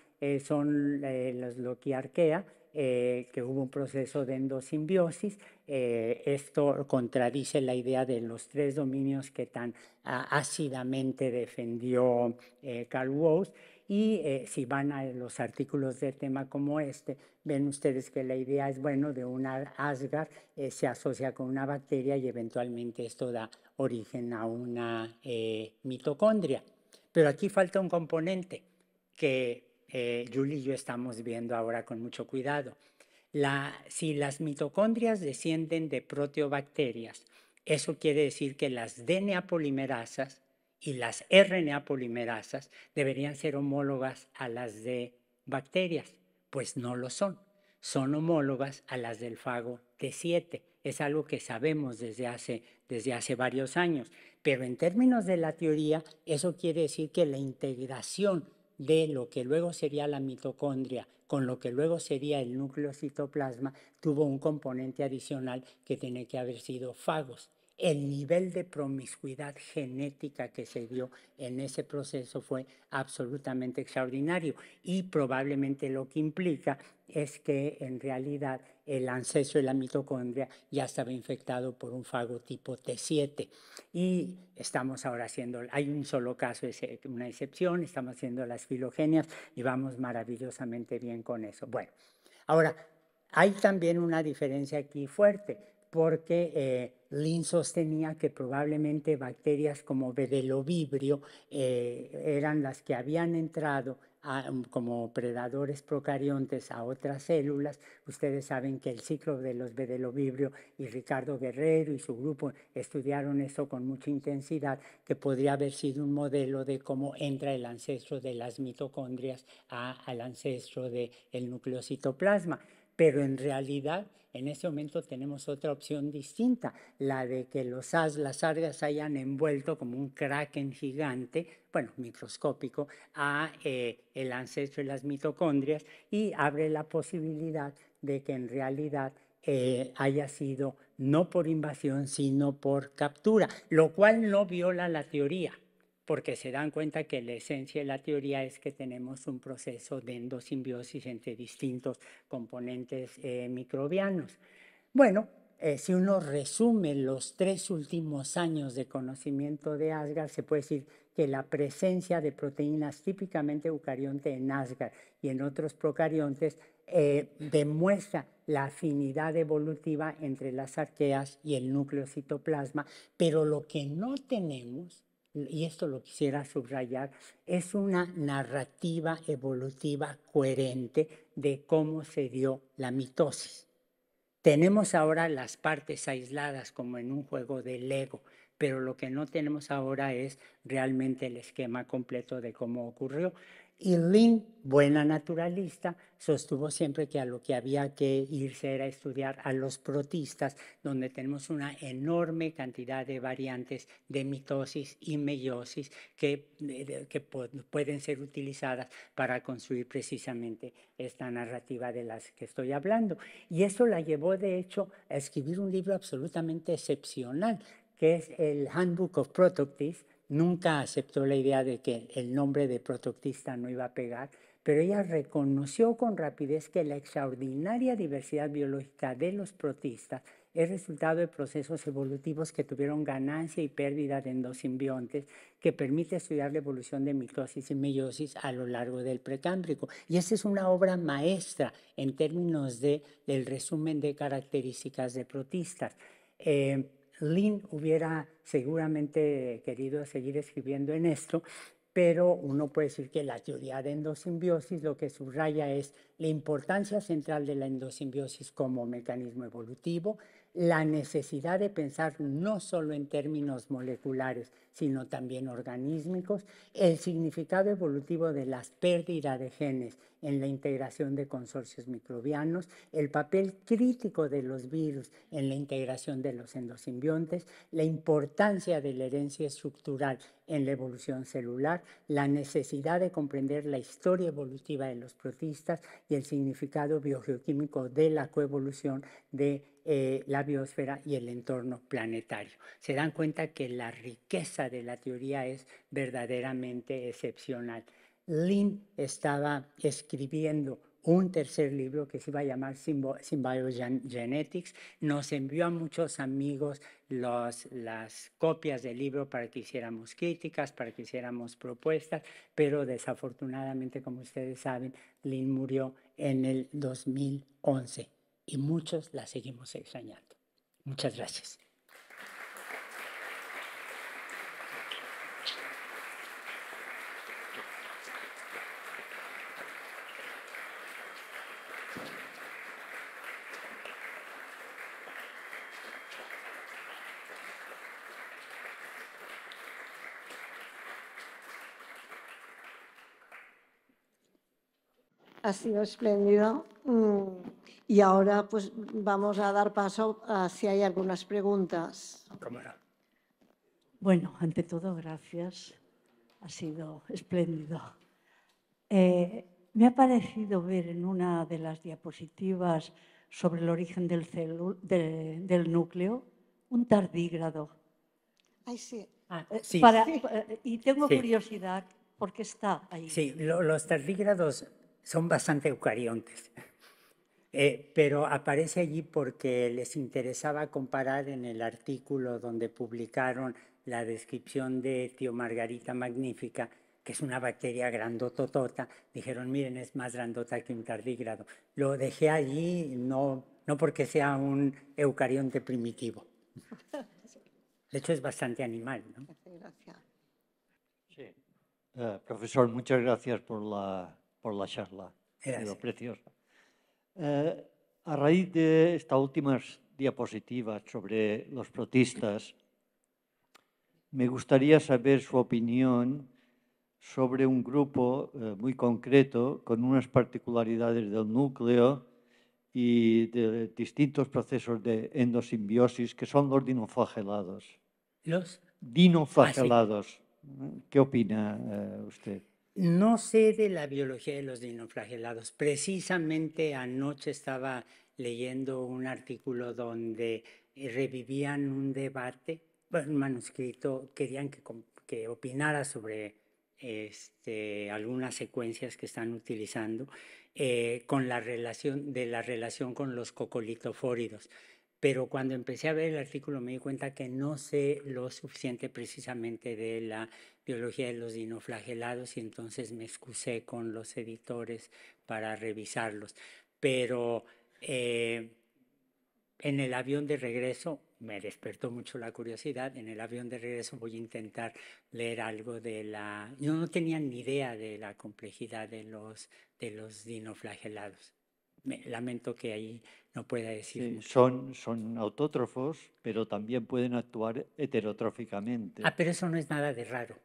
son los arquea eh, que hubo un proceso de endosimbiosis. Eh, esto contradice la idea de los tres dominios que tan ácidamente defendió Carl eh, Woese. Y si van a los artículos de tema como este, ven ustedes que la idea es, bueno, de una Asgard se asocia con una bacteria y eventualmente esto da origen a una mitocondria. Pero aquí falta un componente que eh, y yo estamos viendo ahora con mucho cuidado. si las mitocondrias descienden de proteobacterias, eso quiere decir que las DNA polimerasas y las RNA polimerasas deberían ser homólogas a las de bacterias. Pues no lo son. Son homólogas a las del fago T7. Es algo que sabemos desde desde hace varios años. Pero en términos de la teoría, eso quiere decir que la integración de lo que luego sería la mitocondria con lo que luego sería el núcleo citoplasma, tuvo un componente adicional que tiene que haber sido fagos. El nivel de promiscuidad genética que se dio en ese proceso fue absolutamente extraordinario y probablemente lo que implica es que en realidad el ancestro de la mitocondria ya estaba infectado por un fago tipo T7. Y estamos ahora haciendo, hay un solo caso, es eh, una excepción, estamos haciendo las filogenias y vamos maravillosamente bien con eso. Bueno, ahora, hay también una diferencia aquí fuerte, porque eh, Lin sostenía que probablemente bacterias como bedelovibrio eh, eran las que habían entrado Mm, como predadores procariontes a otras células. Ustedes saben que el ciclo de los bedelovibrio y Ricardo Guerrero y su grupo estudiaron eso con mucha intensidad, que podría haber sido un modelo de cómo entra el ancestro de las mitocondrias al ancestro del nucleocitoplasma. núcleo citoplasma pero en realidad en ese momento tenemos otra opción distinta, la de que los las algas hayan envuelto como un kraken gigante, bueno, microscópico, a eh, el ancestro de las mitocondrias y abre la posibilidad de que en realidad eh, haya sido no por invasión, sino por captura, lo cual no viola la teoría porque se dan cuenta que la esencia de la teoría es que tenemos un proceso de endosimbiosis entre distintos componentes eh, microbianos. Bueno, eh, si uno resume los tres últimos años de conocimiento de Asgard, se puede decir que la presencia de proteínas típicamente eucarionte en Asgard y en otros procariontes eh, demuestra la afinidad evolutiva entre las arqueas y el núcleo citoplasma, pero lo que no tenemos y esto lo quisiera subrayar, es una narrativa evolutiva coherente de cómo se dio la mitosis. Tenemos ahora las partes aisladas como en un juego de Lego, pero lo que no tenemos ahora es realmente el esquema completo de cómo ocurrió. Y Lin, buena naturalista, sostuvo siempre que a lo que había que irse era estudiar a los protistas, donde tenemos una enorme cantidad de variantes de mitosis y meiosis que, pueden ser utilizadas para construir precisamente esta narrativa de las que estoy hablando. Y eso la llevó, de hecho, a escribir un libro absolutamente excepcional, que es el Handbook of Protists nunca aceptó la idea de que el nombre de protista no iba a pegar, pero ella reconoció con rapidez que la extraordinaria diversidad biológica de los protistas es resultado de procesos evolutivos que tuvieron ganancia y pérdida de endosimbiontes, que permite estudiar la evolución de mitosis y meiosis a lo largo del precámbrico. Y esa es una obra maestra en términos de, del resumen de características de protistas. Eh, Lin hubiera seguramente querido seguir escribiendo en esto, pero uno puede decir que la teoría de endosimbiosis lo que subraya es la importancia central de la endosimbiosis como mecanismo evolutivo, la necesidad de pensar no solo en términos moleculares, sino también organísmicos, el significado evolutivo de las pérdidas de genes en la integración de consorcios microbianos, el papel crítico de los virus en la integración de los endosimbiontes, la importancia de la herencia estructural en la evolución celular, la necesidad de comprender la historia evolutiva de los protistas y el significado biogeoquímico de la coevolución de eh, la biosfera y el entorno planetario. Se dan cuenta que la riqueza de la teoría es verdaderamente excepcional. Lin estaba escribiendo un tercer libro que se iba a llamar Symbiogenetics. Nos envió a muchos amigos las copias del libro para que hiciéramos críticas, para que hiciéramos propuestas, pero desafortunadamente, como ustedes saben, Lin murió en el 2011 y muchos la seguimos extrañando. Muchas gracias. ha sido espléndido. Mm, y ahora pues vamos a dar paso a si hay algunas preguntas. Bueno, ante todo, gracias. Ha sido espléndido. Eh, me ha parecido ver en una de las diapositivas sobre el origen del, del núcleo un tardígrado. Ah, eh, eh, y tengo curiosidad, porque está ahí? Sí, los tardígrados son bastante eucariontes. Eh, pero aparece allí porque les interesaba comparar en el artículo donde publicaron la descripción de tío Margarita Magnífica, que es una bacteria grandototota. Dijeron, miren, es más grandota que un tardígrado. Lo dejé allí no, no porque sea un eucarionte primitivo. De hecho, es bastante animal. ¿no? Sí. Eh, profesor, muchas gracias por la por la charla. preciosa. Eh, a raíz de esta últimas diapositivas sobre los protistas, me gustaría saber su opinión sobre un grupo eh, muy concreto con unas particularidades del núcleo y de distintos procesos de endosimbiosis que son los dinoflagelados. ¿Los? Dinoflagelados. Ah, ¿Qué opina eh, usted? No sé de la biología de los dinoflagelados. Precisamente anoche estaba leyendo un artículo donde eh, revivían un debate, un manuscrito, querían que, opinara sobre este, algunas secuencias que están utilizando eh, con la relación, de la relación con los cocolitofóridos pero cuando empecé a ver el artículo me di cuenta que no sé lo suficiente precisamente de la biología de los dinoflagelados y entonces me excusé con los editores para revisarlos. Pero eh, en el avión de regreso me despertó mucho la curiosidad. En el avión de regreso voy a intentar leer algo de la... Yo no tenía ni idea de la complejidad de los, de los dinoflagelados. lamento que ahí no pueda decir Son, son autótrofos, pero también pueden actuar heterotróficamente. Ah, pero eso no es nada de raro.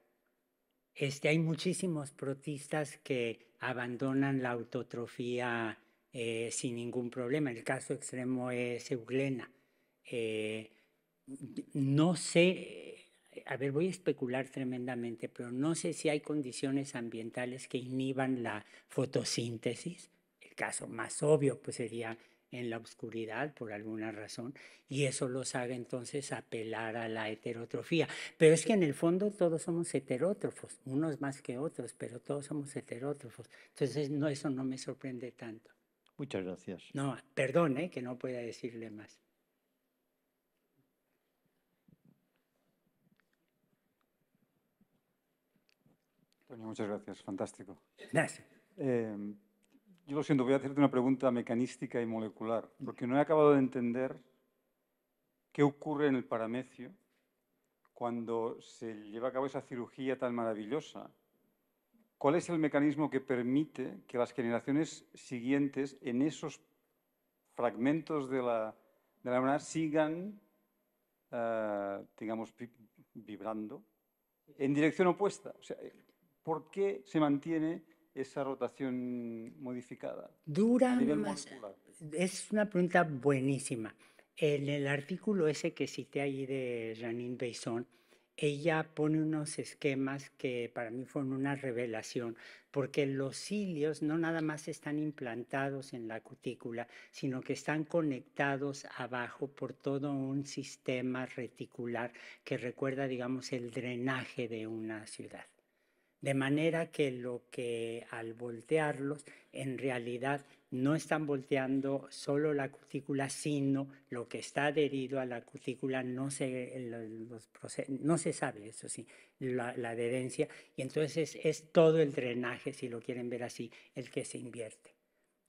Este, hay muchísimos protistas que abandonan la autotrofía eh, sin ningún problema. El caso extremo es Euglena. Eh, no sé, a ver, voy a especular tremendamente, pero no sé si hay condiciones ambientales que inhiban la fotosíntesis. El caso más obvio pues, sería en la oscuridad por alguna razón y eso los haga entonces apelar a la heterotrofía. Pero es que en el fondo todos somos heterótrofos, unos más que otros, pero todos somos heterótrofos. Entonces no, eso no me sorprende tanto. Muchas gracias. No, perdone ¿eh? que no pueda decirle más. Toño, muchas gracias, fantástico. Gracias. Eh, yo lo siento, voy a hacerte una pregunta mecanística y molecular, porque no he acabado de entender qué ocurre en el paramecio cuando se lleva a cabo esa cirugía tan maravillosa. ¿Cuál es el mecanismo que permite que las generaciones siguientes en esos fragmentos de la, de la sigan, eh, digamos, vibrando en dirección opuesta? O sea, ¿por qué se mantiene esa rotación modificada? Dura más. Es una pregunta buenísima. En el artículo ese que cité ahí de Janine Beison, ella pone unos esquemas que para mí fueron una revelación, porque los cilios no nada más están implantados en la cutícula, sino que están conectados abajo por todo un sistema reticular que recuerda, digamos, el drenaje de una ciudad. De manera que lo que al voltearlos, en realidad no están volteando solo la cutícula, sino lo que está adherido a la cutícula no se, no se sabe, eso sí, la, adherencia. Y entonces es todo el drenaje, si lo quieren ver así, el que se invierte.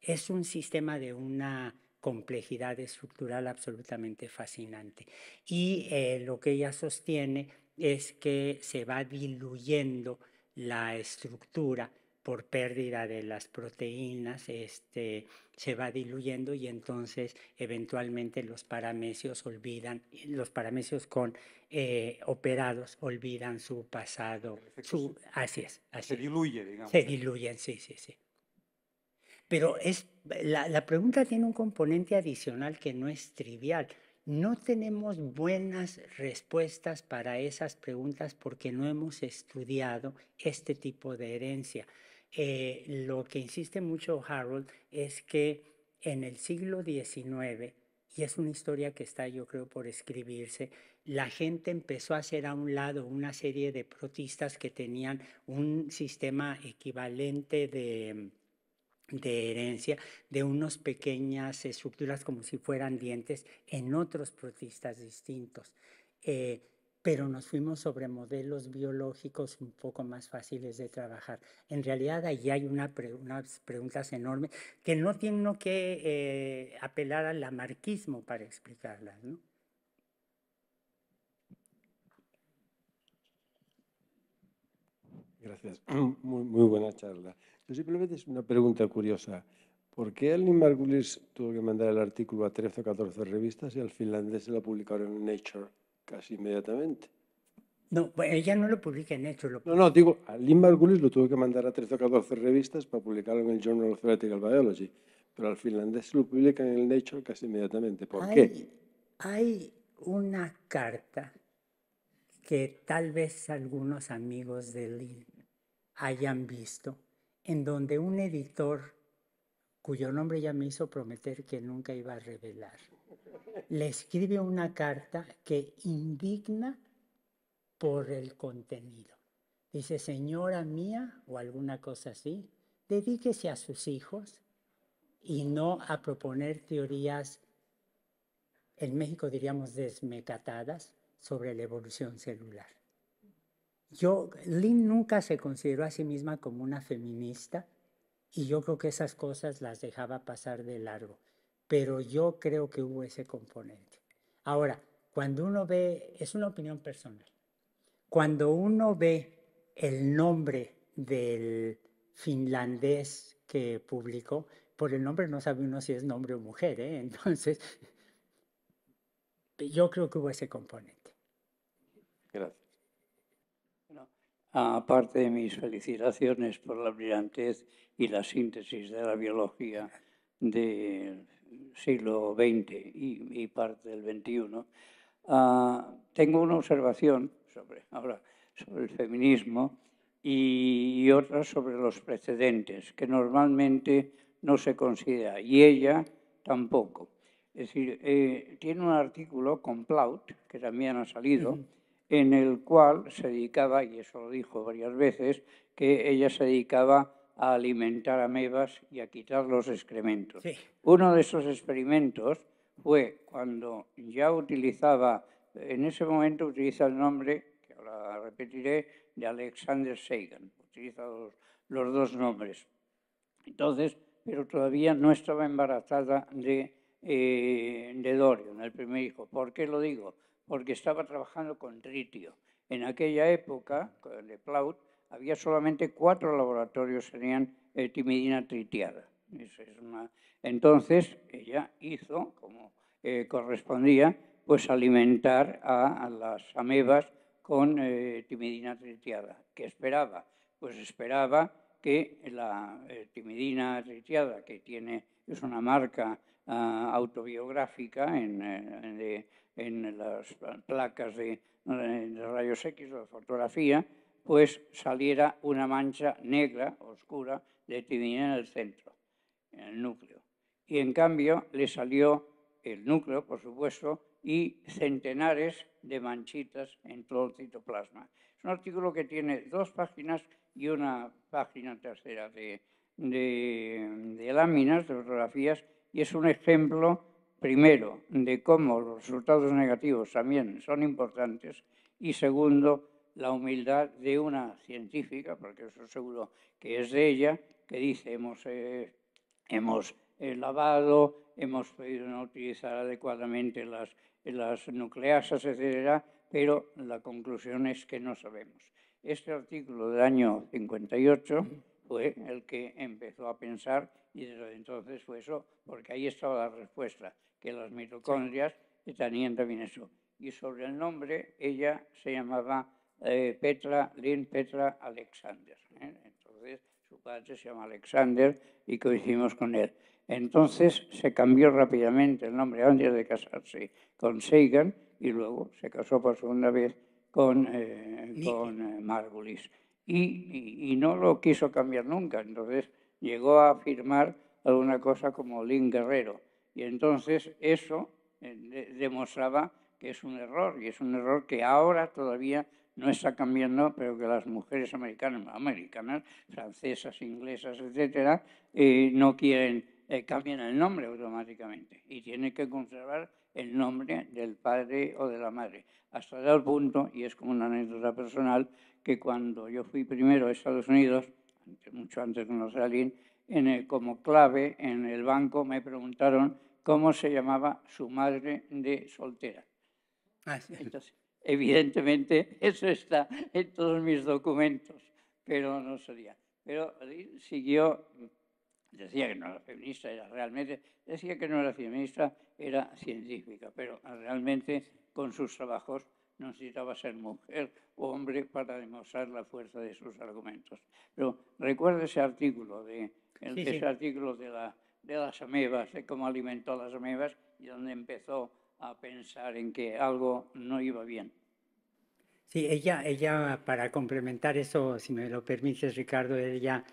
Es un sistema de una complejidad estructural absolutamente fascinante. Y eh, lo que ella sostiene es que se va diluyendo la estructura por pérdida de las proteínas este, se va diluyendo y entonces eventualmente los paramecios olvidan, los paramecios con eh, operados olvidan su pasado. Su, así es. se diluye, digamos. Se diluyen, sí, sí, sí. Pero es, la, la pregunta tiene un componente adicional que no es trivial, no tenemos buenas respuestas para esas preguntas porque no hemos estudiado este tipo de herencia. Eh, lo que insiste mucho Harold es que en el siglo XIX, y es una historia que está yo creo por escribirse, la gente empezó a hacer a un lado una serie de protistas que tenían un sistema equivalente de de herencia de unas pequeñas estructuras como si fueran dientes en otros protistas distintos. Eh, pero nos fuimos sobre modelos biológicos un poco más fáciles de trabajar. En realidad, ahí hay unas preguntas enormes que no tienen que eh, apelar al lamarquismo para explicarlas. Gracias. Muy, muy buena charla simplemente es una pregunta curiosa. ¿Por qué el Margulis tuvo que mandar el artículo a 13 o 14 revistas y al finlandés se lo publicaron en Nature casi inmediatamente? No, pues, ella no lo publica en Nature. Lo No, no, digo, Aline Margulis lo tuvo que mandar a 13 o 14 revistas para publicarlo en el Journal of Theoretical Biology, pero al finlandés se lo publican en el Nature casi inmediatamente. ¿Por qué? Hay una carta que tal vez algunos amigos de Lynn hayan visto en donde un editor, cuyo nombre ya me hizo prometer que nunca iba a revelar, le escribe una carta que indigna por el contenido. Dice, señora mía, o alguna cosa así, dedíquese a sus hijos y no a proponer teorías, en México diríamos desmecatadas, sobre la evolución celular yo, Lynn nunca se consideró a sí misma como una feminista y yo creo que esas cosas las dejaba pasar de largo, pero yo creo que hubo ese componente. Ahora, cuando uno ve, es una opinión personal, cuando uno ve el nombre del finlandés que publicó, por el nombre no sabe uno si es nombre o mujer, ¿eh? entonces yo creo que hubo ese componente. Gracias. Ah, aparte de mis felicitaciones por la brillantez y la síntesis de la biología del siglo XX y, parte del XXI, ah, tengo una observación sobre, el feminismo y, otra sobre los precedentes, que normalmente no se considera, y ella tampoco. Es decir, eh, tiene un artículo con Plaut, que también ha salido, en el cual se dedicaba, y eso lo dijo varias veces, que ella se dedicaba a alimentar amebas y a quitar los excrementos. Uno de esos experimentos fue cuando ya utilizaba, en ese momento utiliza el nombre, que ahora repetiré, de Alexander Sagan, utiliza los, dos nombres. Entonces, pero todavía no estaba embarazada de, eh, de Dorian, el primer hijo. ¿Por qué lo digo? porque estaba trabajando con tritio. En aquella época, con el Plaut, había solamente cuatro laboratorios que tenían timidina tritiada. Entonces, ella hizo, como eh, correspondía, pues alimentar a, las amebas con eh, timidina tritiada. ¿Qué esperaba? Pues esperaba que la eh, timidina tritiada, que tiene, es una marca ah, autobiográfica en, de, en las placas de, rayos X o de fotografía, pues saliera una mancha negra, oscura, de timinina en el centro, en el núcleo. Y en cambio le salió el núcleo, por supuesto, y centenares de manchitas en todo el citoplasma. Es un artículo que tiene dos páginas y una página tercera de, de, de láminas, de fotografías, y es un ejemplo primero, de cómo los resultados negativos también son importantes y segundo, la humildad de una científica, porque eso seguro que es de ella, que dice hemos, eh, eh, lavado, hemos podido no utilizar adecuadamente las, las nucleasas, etcétera, pero la conclusión es que no sabemos. Este artículo del año 58 fue el que empezó a pensar y desde entonces fue eso, porque ahí estaba la respuesta que las mitocondrias tenían también eso. Y sobre el nombre, ella se llamaba eh, Petra, Lynn Petra Alexander. ¿eh? Entonces, su padre se llama Alexander y coincidimos con él. Entonces, se cambió rápidamente el nombre antes de casarse con Sagan y luego se casó por segunda vez con, eh, con Margulis. Y, y, no lo quiso cambiar nunca. Entonces, llegó a firmar alguna cosa como Lynn Guerrero y entonces eso eh, demostraba que es un error y es un error que ahora todavía no está cambiando, pero que las mujeres americanas, americanas, francesas, inglesas, etcétera, eh, no quieren eh, cambiar el nombre automáticamente y tienen que conservar el nombre del padre o de la madre. Hasta tal punto, y es como una anécdota personal, que cuando yo fui primero a Estados Unidos, mucho antes de conocer a alguien, en como clave en el banco me preguntaron cómo se llamaba su madre de soltera. Ah, Entonces, evidentemente, eso está en todos mis documentos, pero no sería. Pero siguió, decía que no era feminista, era realmente, decía que no era feminista, era científica, pero realmente con sus trabajos necesitaba ser mujer o hombre para demostrar la fuerza de sus argumentos. Pero recuerda ese artículo de, ese artículo de la de las amebas, de cómo alimentó las amebas y donde empezó a pensar en que algo no iba bien. Sí, ella, ella, para complementar eso, si me lo permites, Ricardo, ella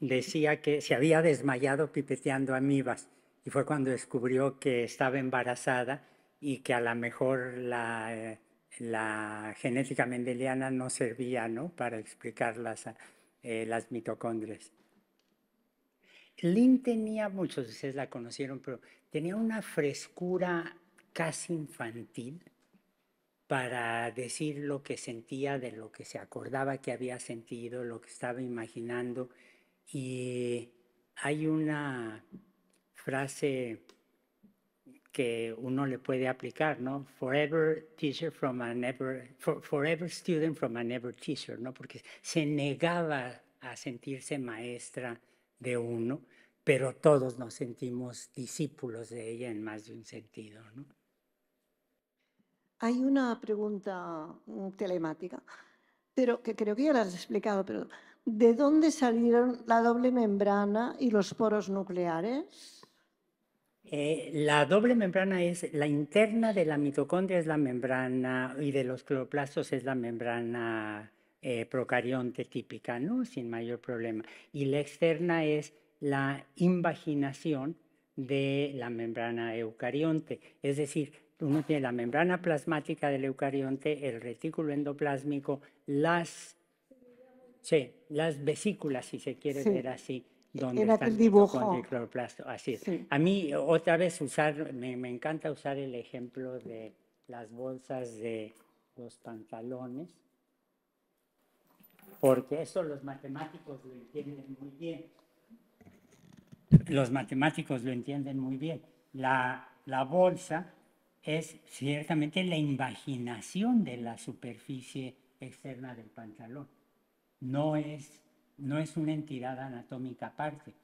decía que se había desmayado pipeteando amibas y fue cuando descubrió que estaba embarazada y que a lo mejor la, genética mendeliana no servía para explicar las, eh, las mitocondrias. Lynn tenía, muchos de ustedes la conocieron, pero tenía una frescura casi infantil para decir lo que sentía, de lo que se acordaba que había sentido, lo que estaba imaginando. Y hay una frase que uno le puede aplicar, ¿no? Forever teacher from a never, forever student from a never teacher, ¿no? Porque se negaba a sentirse maestra de uno, pero todos nos sentimos discípulos de ella en más de un sentido. Hay una pregunta mm, telemática, pero que creo que ya la has explicado, pero ¿de dónde salieron la doble membrana y los poros nucleares? Eh, la doble membrana es la interna de la mitocondria es la membrana y de los cloroplastos es la membrana eh, procarionte típica, ¿no? sin mayor problema. Y la externa es la invaginación de la membrana eucarionte, es decir, uno tiene la membrana plasmática del eucarionte, el retículo endoplásmico, las, sí, las vesículas, si se quiere ver así, donde Era están el cloroplasto. Así A mí, otra vez, usar, me, me encanta usar el ejemplo de las bolsas de los pantalones, porque eso los matemáticos lo entienden muy bien. Los matemáticos lo entienden muy bien. La, bolsa es ciertamente la imaginación de la superficie externa del pantalón. No es, una entidad anatómica aparte,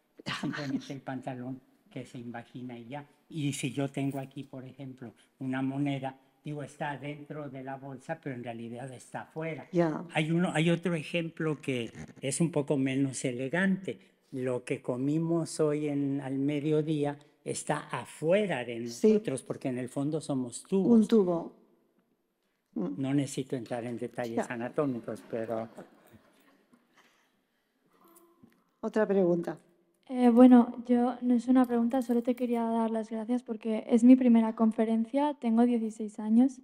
simplemente el pantalón que se imagina y ya. Y si yo tengo aquí, por ejemplo, una moneda, digo, está dentro de la bolsa, pero en realidad está afuera. Hay, uno, hay otro ejemplo que es un poco menos elegante. Lo que comimos hoy en, al mediodía está afuera de nosotros, porque en el fondo somos tubos. Un tubo. Mm. No necesito entrar en detalles anatómicos, pero... Otra pregunta. Eh, bueno, yo no es una pregunta, solo te quería dar las gracias porque es mi primera conferencia, tengo 16 años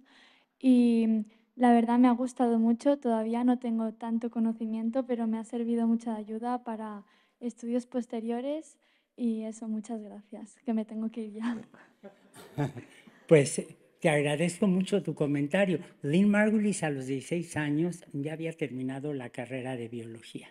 y mm, la verdad me ha gustado mucho, todavía no tengo tanto conocimiento, pero me ha servido mucha ayuda para estudios posteriores y eso, muchas gracias, que me tengo que ir ya. Pues eh, te agradezco mucho tu comentario. Lynn Margulis a los 16 años ya había terminado la carrera de biología.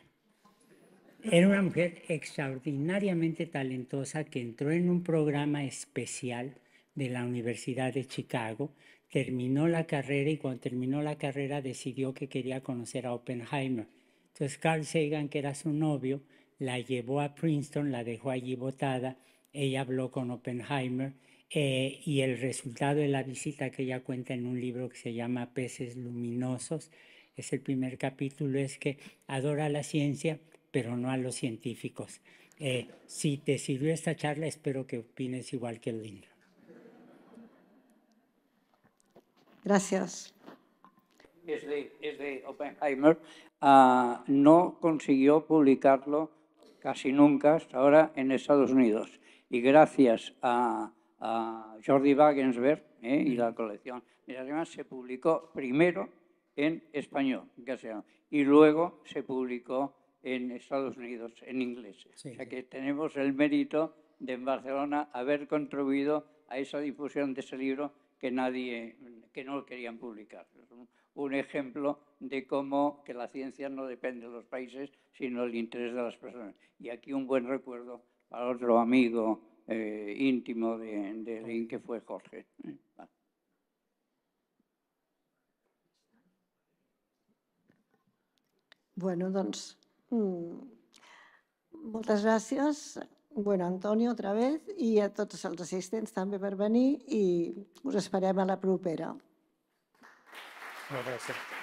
Era una mujer extraordinariamente talentosa que entró en un programa especial de la Universidad de Chicago, terminó la carrera y cuando terminó la carrera decidió que quería conocer a Oppenheimer. Entonces Carl Sagan, que era su novio, la llevó a Princeton, la dejó allí botada, ella habló con Oppenheimer eh, y el resultado de la visita que ella cuenta en un libro que se llama Peces Luminosos, es el primer capítulo, es que adora la ciencia, pero no a los científicos. Eh, si te sirvió esta charla, espero que opines igual que el libro. Gracias. Es de, es de Oppenheimer. Ah, no consiguió publicarlo casi nunca hasta ahora en Estados Unidos. Y gracias a, Jordi Wagensberg eh, y la colección además se publicó primero en español, y luego se publicó en Estados Unidos, en inglés. O sea que tenemos el mérito de en Barcelona haber contribuido a esa difusión de ese libro que nadie, que no lo querían publicar. Un ejemplo de cómo que la ciencia no depende de los países, sino del interés de las personas. Y aquí un buen recuerdo para otro amigo eh, íntimo de, de Lin, que fue Jorge. Bueno, entonces... Mm. Moltes gràcies, bueno, Antonio, otra vez, i a tots els assistents també per venir i us esperem a la propera. Moltes gràcies.